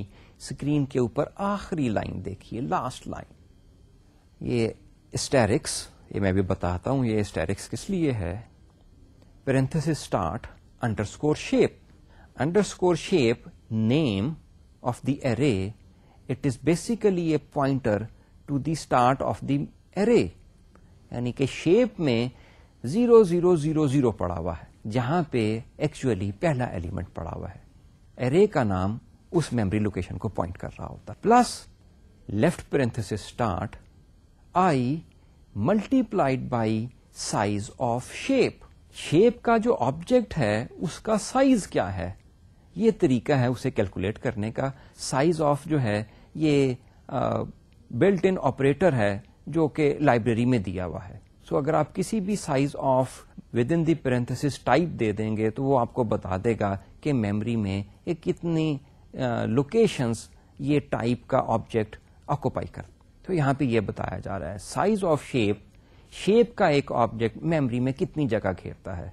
स्क्रीन के ऊपर आखिरी लाइन देखिए लास्ट लाइन ये स्टेरिक्स ये मैं भी बताता हूं ये स्टेरिक्स किस लिए है parenthesis start underscore shape underscore shape name of the array it is basically a pointer to the start of the array यानी कि शेप में जीरो जीरो जीरो जीरो पड़ा हुआ है जहां पे एक्चुअली पहला एलिमेंट पड़ा हुआ है एरे का नाम उस मेमोरी लोकेशन को पॉइंट कर रहा होता है plus left parenthesis start I multiplied by size of shape shape का जो ऑब्जेक्ट है उसका साइज क्या है ये तरीका है उसे कैलकुलेट करने का साइज ऑफ जो है ये बिल्ट इन ऑपरेटर है जो कि लाइब्रेरी में दिया हुआ है सो so, अगर आप किसी भी size of with in the parenthesis type दे देंगे तो वो आपको बता देगा कि मेमोरी में ये कितनी लोकेशंस ये टाइप का ऑब्जेक्ट ऑक्यूपाई कर तो यहाँ पे ये बताया जा रहा है साइज ऑफ शेप शेप का एक ऑब्जेक्ट मेमोरी में कितनी जगह घेरता है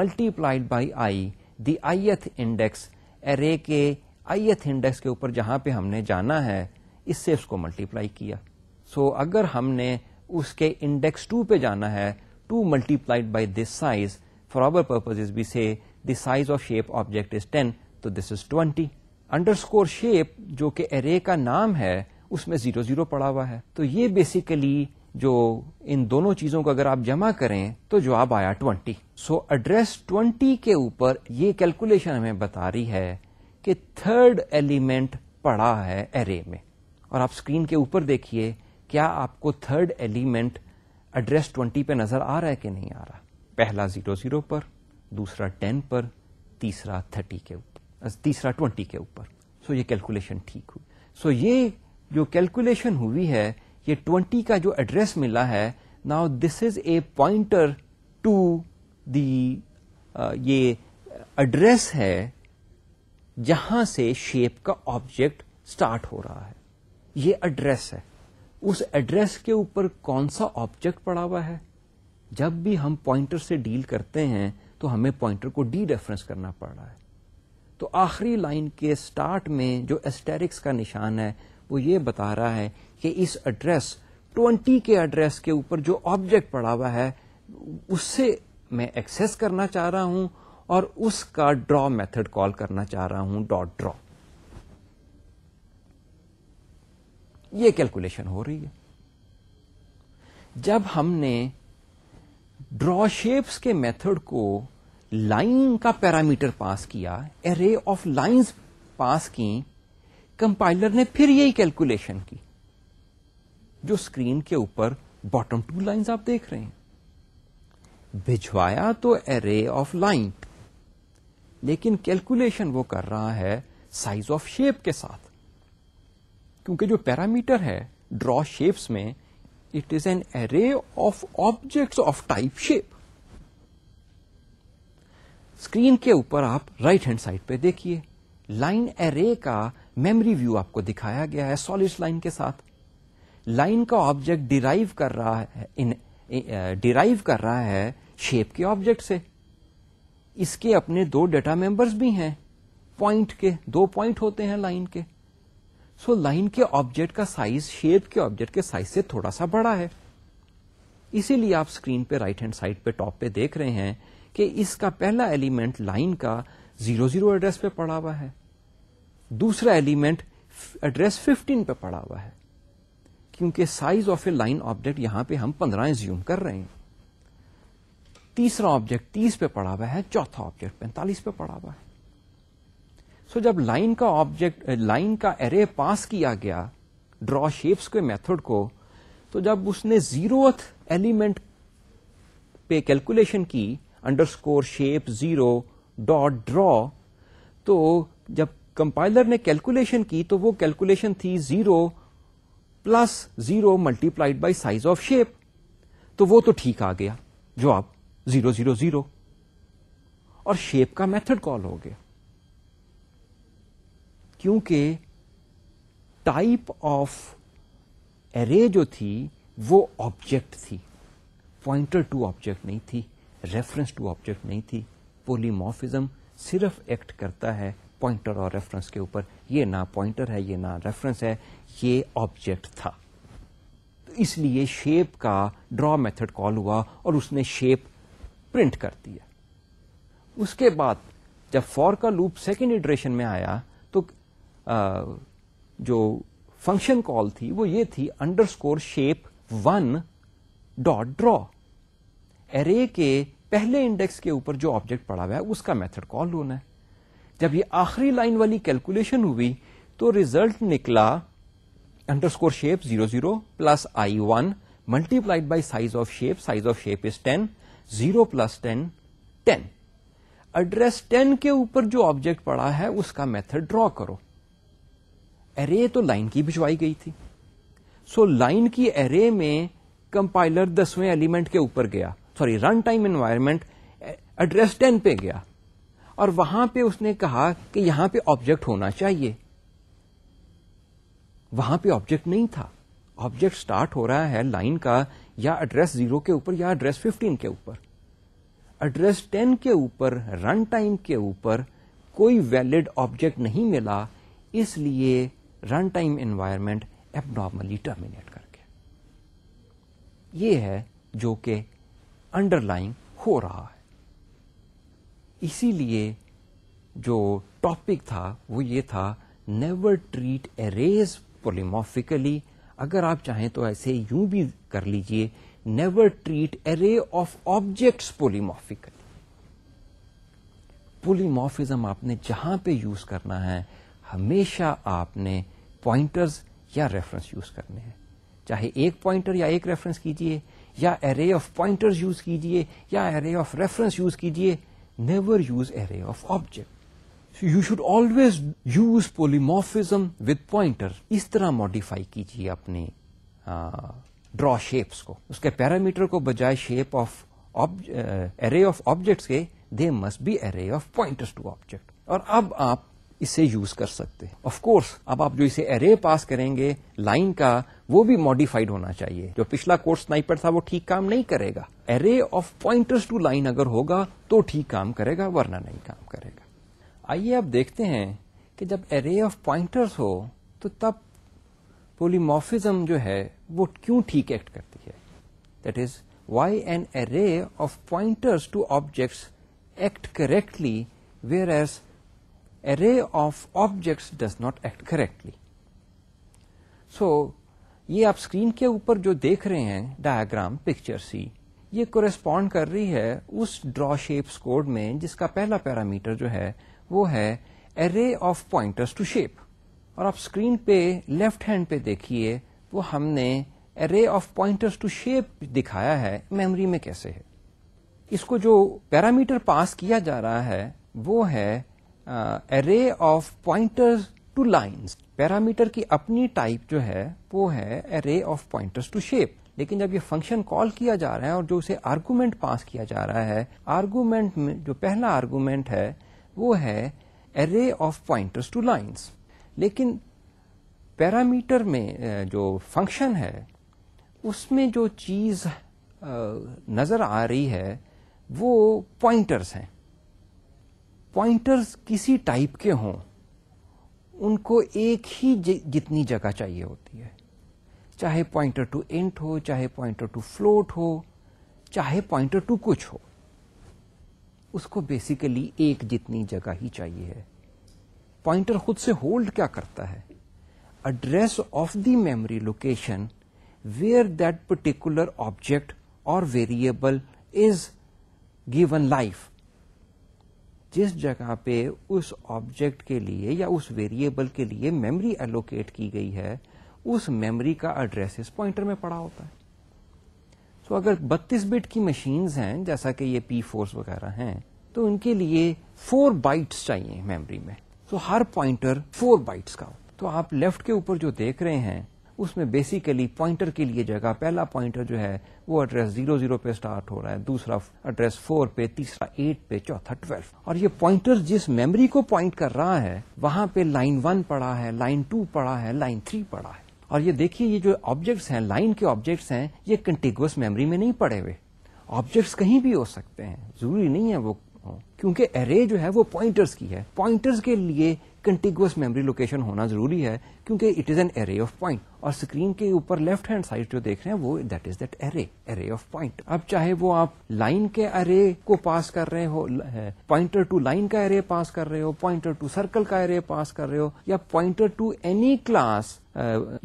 multiplied by I the ith index array के आईथ इंडेक्स के ऊपर जहां पे हमने जाना है इससे उसको मल्टीप्लाई किया सो so, अगर हमने उसके इंडेक्स टू पे जाना है two multiplied by this size for our purposes we say the size of shape object is ten तो this is twenty under shape जो कि एरे का नाम है उसमें जीरो जीरो पड़ा हुआ है तो ये बेसिकली जो इन दोनों चीजों को अगर आप जमा करें तो जवाब आया ट्वेंटी सो एड्रेस ट्वेंटी के ऊपर ये कैलकुलेशन हमें बता रही है कि थर्ड एलिमेंट पड़ा है एरे में और आप स्क्रीन के ऊपर देखिए क्या आपको थर्ड एलिमेंट एड्रेस ट्वेंटी पे नजर आ रहा है कि नहीं आ रहा पहला जीरो जीरो पर दूसरा टेन पर तीसरा थर्टी के ऊपर तीसरा ट्वेंटी के ऊपर सो ये कैलकुलेशन ठीक हुई सो ये जो कैलकुलेशन हुई है ये ट्वेंटी का जो एड्रेस मिला है now this is a pointer to the uh, ये एड्रेस है जहां से शेप का ऑब्जेक्ट स्टार्ट हो रहा है ये एड्रेस है उस एड्रेस के ऊपर कौन सा ऑब्जेक्ट पड़ा हुआ है जब भी हम पॉइंटर से डील करते हैं तो हमें पॉइंटर को डी रेफरेंस करना पड़ रहा है तो आखिरी लाइन के स्टार्ट में जो एस्टेरिक्स का निशान है वो ये बता रहा है कि इस एड्रेस 20 के एड्रेस के ऊपर जो ऑब्जेक्ट पड़ा हुआ है उससे मैं एक्सेस करना चाह रहा हूं और उसका ड्रॉ मेथड कॉल करना चाह रहा हूं डॉट ड्रॉ ये कैलकुलेशन हो रही है जब हमने ड्रॉ शेप्स के मेथड को लाइन का पैरामीटर पास किया एरे ऑफ लाइंस पास की कंपाइलर ने फिर यही कैलकुलेशन की जो स्क्रीन के ऊपर बॉटम टू लाइंस आप देख रहे हैं भिजवाया तो एरे ऑफ लाइन लेकिन कैलकुलेशन वो कर रहा है साइज ऑफ शेप के साथ क्योंकि जो पैरामीटर है ड्रॉ शेप्स में it is an array of objects of type shape screen के ऊपर आप राइट हैंड साइड पे देखिए लाइन एरे का मेमोरी व्यू आपको दिखाया गया है सॉलिड लाइन के साथ लाइन का ऑब्जेक्ट डिराइव कर रहा है इन डिराइव eh, कर रहा है शेप के ऑब्जेक्ट से इसके अपने दो डेटा मेंबर्स भी हैं पॉइंट के दो पॉइंट होते हैं लाइन के सो लाइन के ऑब्जेक्ट का साइज शेप के ऑब्जेक्ट के साइज से थोड़ा सा बड़ा है इसीलिए आप स्क्रीन पे राइट हैंड साइड पे टॉप पे देख रहे हैं कि इसका पहला एलिमेंट लाइन का जीरो जीरो एड्रेस पे पड़ा हुआ है दूसरा एलिमेंट एड्रेस फिफ्टीन पे पड़ा हुआ है क्योंकि size of a line object यहां पे हम पंद्रह ज्यूम कर रहे हैं तीसरा ऑब्जेक्ट तीस पे पड़ा हुआ है चौथा ऑब्जेक्ट पैंतालीस पे पड़ा हुआ है सो so, जब लाइन का ऑब्जेक्ट लाइन का एरे पास किया गया ड्रॉ शेप्स के मेथड को तो जब उसने जीरोथ एलिमेंट पे कैलकुलेशन की underscore shape zero dot draw तो जब कंपाइलर ने कैलकुलेशन की तो वो कैलकुलेशन थी zero plus zero multiplied by size of shape तो वो तो ठीक आ गया जवाब जीरो जीरो जीरो और शेप का मेथड कॉल हो गया क्योंकि टाइप ऑफ एरे जो थी वो ऑब्जेक्ट थी पॉइंटर टू ऑब्जेक्ट नहीं थी रेफरेंस टू ऑब्जेक्ट नहीं थी पोलीमॉर्फिज्म सिर्फ एक्ट करता है पॉइंटर और रेफरेंस के ऊपर ये ना पॉइंटर है ये ना रेफरेंस है ये ऑब्जेक्ट था तो इसलिए शेप का ड्रॉ मेथड कॉल हुआ और उसने शेप प्रिंट कर दिया उसके बाद जब फॉर का लूप सेकेंड इटरेशन में आया जो फंक्शन कॉल थी वो ये थी underscore shape one dot draw array के पहले इंडेक्स के ऊपर जो ऑब्जेक्ट पड़ा हुआ है उसका मेथड कॉल होना है जब ये आखिरी लाइन वाली कैलकुलेशन हुई तो रिजल्ट निकला underscore shape zero zero plus I one multiplied by size of shape size of shape is ten zero plus ten ten address ten के ऊपर जो ऑब्जेक्ट पड़ा है उसका मेथड ड्रॉ करो एरे तो लाइन की भिजवाई गई थी सो लाइन की एरे में कंपाइलर दसवें एलिमेंट के ऊपर गया sorry run time environment address ten पे गया और वहां पे उसने कहा कि यहां पे ऑब्जेक्ट होना चाहिए वहां पे ऑब्जेक्ट नहीं था ऑब्जेक्ट स्टार्ट हो रहा है लाइन का या एड्रेस जीरो के ऊपर या एड्रेस फिफ्टीन के ऊपर एड्रेस टेन के ऊपर रन टाइम के ऊपर कोई वैलिड ऑब्जेक्ट नहीं मिला इसलिए run time environment abnormally terminate करके ये है जो कि अंडरलाइंग हो रहा है इसीलिए जो टॉपिक था वो ये था नेवर ट्रीट एरेज पोलिमोफिकली अगर आप चाहें तो ऐसे यूं भी कर लीजिए never treat array of objects polymorphically polymorphism आपने जहां पे यूज करना है हमेशा आपने पॉइंटर्स या रेफरेंस यूज करने हैं चाहे एक पॉइंटर या एक रेफरेंस कीजिए या एरे ऑफ पॉइंटर्स यूज कीजिए या एरे ऑफ रेफरेंस यूज कीजिए never use array of object you should always use polymorphism with pointer इस तरह मॉडिफाई कीजिए अपने ड्रॉ शेप्स को उसके पैरामीटर को बजाय shape of array of objects के they must be array of pointers to object और अब आप इसे यूज कर सकते हैं ऑफ कोर्स अब आप जो इसे एरे पास करेंगे लाइन का वो भी मॉडिफाइड होना चाहिए जो पिछला कोर्स स्नाइपर था वो ठीक काम नहीं करेगा array of pointers to line अगर होगा तो ठीक काम करेगा वरना नहीं काम करेगा आइए आप देखते हैं कि जब एरे ऑफ पॉइंटर्स हो तो तब पोलीमोफिज्म जो है वो क्यों ठीक एक्ट करती है that is why an array of pointers to objects act correctly whereas array of objects does not act correctly. So, ये आप स्क्रीन के ऊपर जो देख रहे हैं डायग्राम पिक्चर सी ये कोरेस्पॉन्ड कर रही है उस ड्रॉ शेप्स कोड में जिसका पहला पैरामीटर जो है वो है array of pointers to shape और आप स्क्रीन पे लेफ्ट हैंड पे देखिए वो हमने array of pointers to shape दिखाया है मेमोरी में कैसे है इसको जो पैरामीटर पास किया जा रहा है वो है array of pointers to lines parameter की अपनी टाइप जो है वो है array of pointers to shape लेकिन जब ये फंक्शन कॉल किया जा रहा है और जो उसे आर्गूमेंट पास किया जा रहा है आर्गूमेंट में जो पहला आर्गूमेंट है वो है array of pointers to lines लेकिन पैरामीटर में जो फंक्शन है उसमें जो चीज नजर आ रही है वो पॉइंटर्स हैं पॉइंटर्स किसी टाइप के हों उनको एक ही जितनी जगह चाहिए होती है चाहे पॉइंटर टू इंट हो चाहे पॉइंटर टू फ्लोट हो चाहे पॉइंटर टू कुछ हो उसको बेसिकली एक जितनी जगह ही चाहिए है पॉइंटर खुद से होल्ड क्या करता है address of the memory location where that particular object और वेरिएबल इज गिवन लाइफ जिस जगह पे उस ऑब्जेक्ट के लिए या उस वेरिएबल के लिए मेमोरी एलोकेट की गई है उस मेमोरी का एड्रेस इस पॉइंटर में पड़ा होता है तो अगर 32 बिट की मशीन्स हैं जैसा कि ये पी फोर्स वगैरह हैं तो उनके लिए फोर बाइट्स चाहिए मेमोरी में तो हर पॉइंटर फोर बाइट्स का तो आप लेफ्ट के ऊपर जो देख रहे हैं उसमें बेसिकली पॉइंटर के लिए जगह पहला पॉइंटर जो है वो एड्रेस जीरो जीरो पे स्टार्ट हो रहा है दूसरा एड्रेस फोर पे तीसरा एट पे चौथा ट्वेल्व और ये पॉइंटर जिस मेमोरी को पॉइंट कर रहा है वहां पे लाइन वन पड़ा है लाइन टू पड़ा है लाइन थ्री पड़ा है और ये देखिए ये जो ऑब्जेक्ट्स हैं लाइन के ऑब्जेक्ट्स हैं ये कंटिगुअस मेमोरी में नहीं पड़े हुए ऑब्जेक्ट्स कहीं भी हो सकते हैं जरूरी नहीं है वो क्योंकि एरे जो है वो पॉइंटर्स की है पॉइंटर्स के लिए कंटिगुअस मेमोरी लोकेशन होना जरूरी है क्योंकि it is an array of point और स्क्रीन के ऊपर लेफ्ट हैंड साइड जो देख रहे हैं वो that is that array array of point अब चाहे वो आप लाइन के एरे को पास कर रहे हो पॉइंटर टू लाइन का एरे पास कर रहे हो पॉइंटर टू सर्कल का एरे पास कर रहे हो या पॉइंटर टू एनी क्लास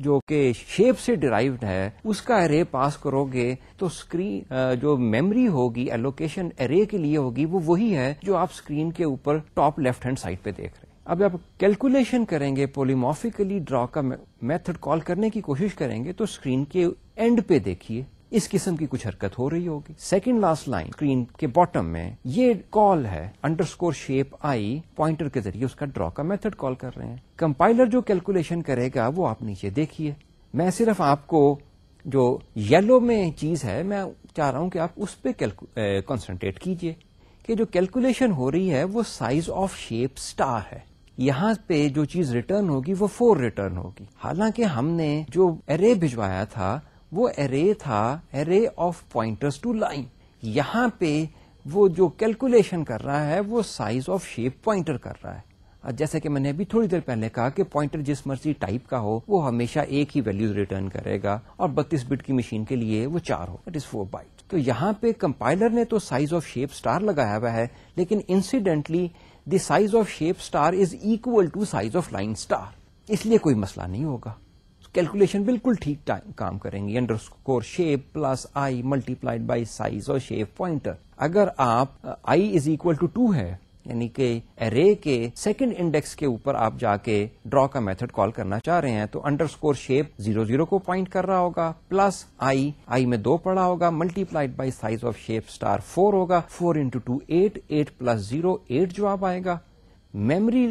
जो कि शेप से डिराइव्ड है उसका एरे पास करोगे तो स्क्रीन जो मेमोरी होगी एलोकेशन एरे के लिए होगी वो वही है जो आप स्क्रीन के ऊपर टॉप लेफ्ट हैंड साइड पे देख रहे हैं अब आप कैलकुलेशन करेंगे पोलिमॉफिकली ड्रॉ का मेथड कॉल करने की कोशिश करेंगे तो स्क्रीन के एंड पे देखिए इस किस्म की कुछ हरकत हो रही होगी सेकेंड लास्ट लाइन स्क्रीन के बॉटम में ये कॉल है अंडरस्कोर शेप आई पॉइंटर के जरिए उसका ड्रॉ का मेथड कॉल कर रहे हैं कंपाइलर जो कैलकुलेशन करेगा वो आप नीचे देखिए मैं सिर्फ आपको जो येलो में चीज है मैं चाह रहा हूं कि आप उस पर कॉन्सेंट्रेट कीजिए कि जो कैलकुलेशन हो रही है वो साइज ऑफ शेप स्टार है यहाँ पे जो चीज रिटर्न होगी वो फोर रिटर्न होगी हालांकि हमने जो एरे भिजवाया था वो एरे था array of pointers to line यहाँ पे वो जो कैलकुलेशन कर रहा है वो साइज ऑफ शेप पॉइंटर कर रहा है जैसे कि मैंने अभी थोड़ी देर पहले कहा कि पॉइंटर जिस मर्जी टाइप का हो वो हमेशा एक ही वैल्यू रिटर्न करेगा और 32 बिट की मशीन के लिए वो चार हो इट इज फोर बाइट तो यहाँ पे कंपाइलर ने तो साइज ऑफ शेप स्टार लगाया हुआ है लेकिन incidentally the size of shape star is equal to size of line star इसलिए कोई मसला नहीं होगा कैलकुलेशन बिल्कुल ठीक काम करेंगे under shape plus I multiplied by size और शेप पॉइंटर अगर आप I is equal to two है यानी कि एरे के सेकंड इंडेक्स के ऊपर आप जाके ड्रॉ का मेथड कॉल करना चाह रहे हैं तो अंडरस्कोर शेप जीरो जीरो को पॉइंट कर रहा होगा प्लस आई आई में दो पड़ा होगा multiplied by size of shape star four होगा four into two eight eight plus zero eight जवाब आएगा मेमोरी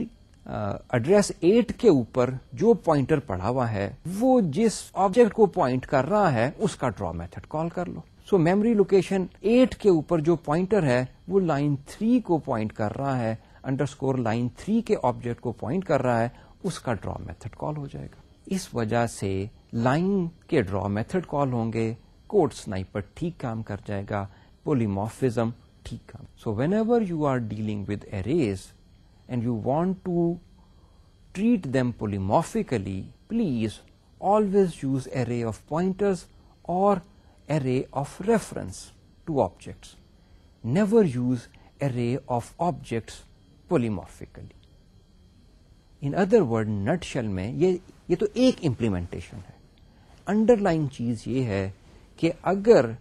एड्रेस uh, एट के ऊपर जो पॉइंटर पड़ा हुआ है वो जिस ऑब्जेक्ट को पॉइंट कर रहा है उसका ड्रॉ मेथड कॉल कर लो सो मेमोरी लोकेशन एट के ऊपर जो पॉइंटर है वो लाइन थ्री को पॉइंट कर रहा है अंडरस्कोर लाइन थ्री के ऑब्जेक्ट को पॉइंट कर रहा है उसका ड्रॉ मेथड कॉल हो जाएगा इस वजह से लाइन के ड्रॉ मेथड कॉल होंगे कोड स्नाइपर ठीक काम कर जाएगा पोलीमोफिज्म ठीक काम so whenever you are dealing with arrays and you want to treat them polymorphically, please always use array of pointers or array of reference to objects. Never use array of objects polymorphically. In other word nutshell में ये ये तो एक implementation है underline चीज ये है कि अगर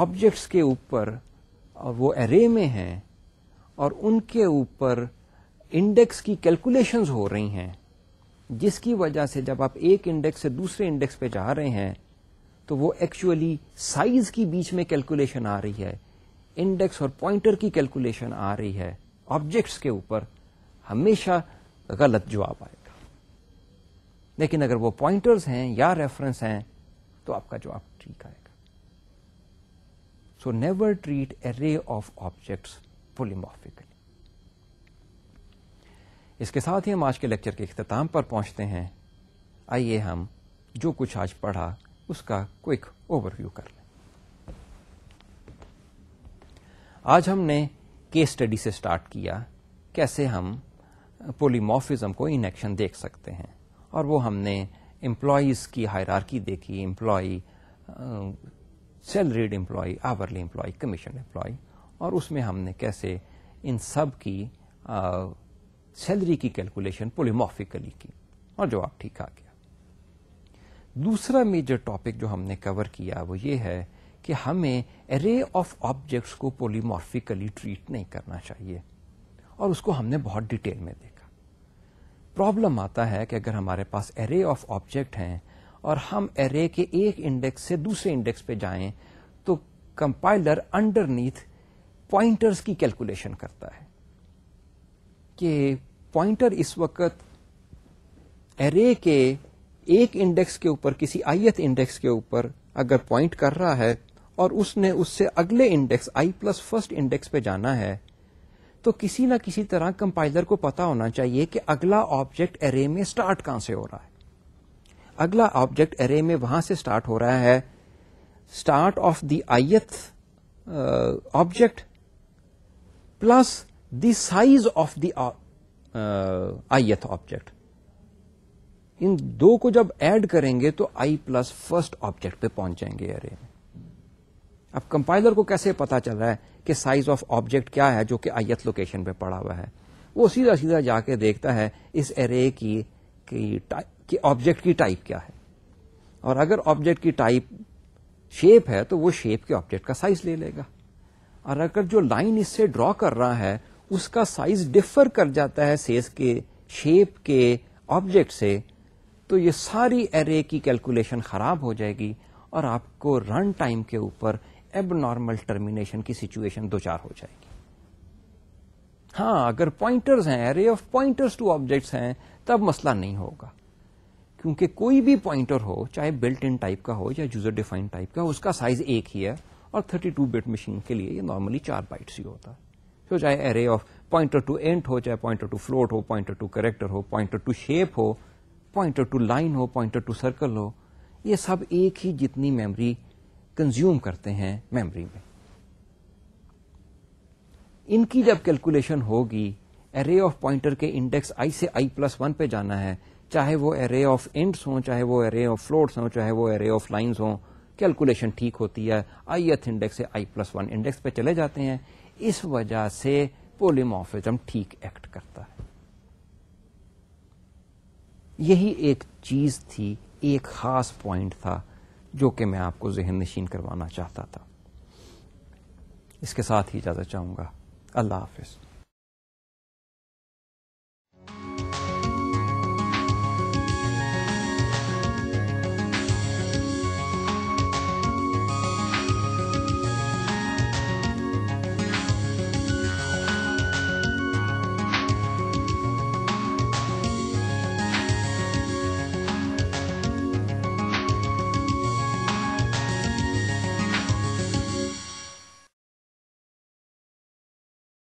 ऑब्जेक्ट्स के ऊपर वो एरे में हैं और उनके ऊपर इंडेक्स की कैलकुलेशंस हो रही हैं जिसकी वजह से जब आप एक इंडेक्स से दूसरे इंडेक्स पे जा रहे हैं तो वो एक्चुअली साइज की बीच में कैलकुलेशन आ रही है इंडेक्स और पॉइंटर की कैलकुलेशन आ रही है ऑब्जेक्ट्स के ऊपर हमेशा गलत जवाब आएगा लेकिन अगर वो पॉइंटर्स हैं या रेफरेंस हैं तो आपका जवाब ठीक आएगा so never treat array of objects polymorphically इसके साथ ही हम आज के लेक्चर के अख्ताम पर पहुंचते हैं आइए हम जो कुछ आज पढ़ा उसका क्विक ओवरव्यू कर लें आज हमने केस स्टडी से स्टार्ट किया कैसे हम पोलीमॉर्फिज्म को इन एक्शन देख सकते हैं और वो हमने एम्प्लॉयज की हायरार्की देखी employee salaried employee hourly employee commission employee और उसमें हमने कैसे इन सब की सैलरी की कैलकुलेशन पोलीमॉर्फिकली की और जवाब ठीक आ गया दूसरा मेजर टॉपिक जो हमने कवर किया वो ये है कि हमें एरे ऑफ ऑब्जेक्ट्स को पोलीमॉर्फिकली ट्रीट नहीं करना चाहिए और उसको हमने बहुत डिटेल में देखा प्रॉब्लम आता है कि अगर हमारे पास एरे ऑफ ऑब्जेक्ट हैं और हम एरे के एक इंडेक्स से दूसरे इंडेक्स पे जाएं तो कंपाइलर अंडरनीथ पॉइंटर्स की कैलकुलेशन करता है कि पॉइंटर इस वक्त एरे के एक इंडेक्स के ऊपर किसी आयत इंडेक्स के ऊपर अगर पॉइंट कर रहा है और उसने उससे अगले index I plus first index पे जाना है तो किसी ना किसी तरह कंपाइलर को पता होना चाहिए कि अगला ऑब्जेक्ट एरे में स्टार्ट कहां से हो रहा है अगला ऑब्जेक्ट एरे में वहां से स्टार्ट हो रहा है start of the ith object plus the size of the ith object इन दो को जब ऐड करेंगे तो आई प्लस फर्स्ट ऑब्जेक्ट पे पहुंच जाएंगे एरे में अब कंपाइलर को कैसे पता चल रहा है कि साइज ऑफ ऑब्जेक्ट क्या है जो कि आईथ लोकेशन पे पड़ा हुआ है वो सीधा सीधा जाके देखता है इस एरे की कि ऑब्जेक्ट की टाइप क्या है और अगर ऑब्जेक्ट की टाइप शेप है तो वो शेप के ऑब्जेक्ट का साइज ले लेगा और अगर जो लाइन इससे ड्रॉ कर रहा है उसका साइज डिफर कर जाता है सेस के शेप के ऑब्जेक्ट से तो ये सारी एरे की कैलकुलेशन खराब हो जाएगी और आपको रन टाइम के ऊपर एब नॉर्मल टर्मिनेशन की सिचुएशन दो चार हो जाएगी हाँ अगर पॉइंटर्स हैं array of pointers to objects हैं तब मसला नहीं होगा क्योंकि कोई भी पॉइंटर हो चाहे बिल्ट इन टाइप का हो या यूजर डिफाइंड टाइप का उसका साइज एक ही है और 32 बिट मशीन के लिए ये नॉर्मली चार बाइट्स ही होता है तो चाहे array of pointer to int हो चाहे पॉइंटर टू फ्लोट हो पॉइंटर टू करेक्टर हो पॉइंटर टू शेप हो पॉइंटर टू लाइन हो पॉइंटर टू सर्कल हो ये सब एक ही जितनी मेमोरी कंज्यूम करते हैं मेमोरी में इनकी जब कैलकुलेशन होगी एरे ऑफ पॉइंटर के इंडेक्स आई से आई प्लस वन पे जाना है चाहे वो एरे ऑफ एंड्स हों चाहे वो एरे ऑफ फ्लोट्स हों चाहे वो एरे ऑफ लाइंस हों कैलकुलेशन ठीक होती है आई एथ इंडेक्स से आई प्लस वन इंडेक्स पे चले जाते हैं इस वजह से पोलिमॉर्फिज्म ठीक एक्ट करता है यही एक चीज़ थी एक ख़ास पॉइंट था जो कि मैं आपको जहन नशीन करवाना चाहता था इसके साथ ही इजाज़त चाहूँगा अल्लाह हाफिज़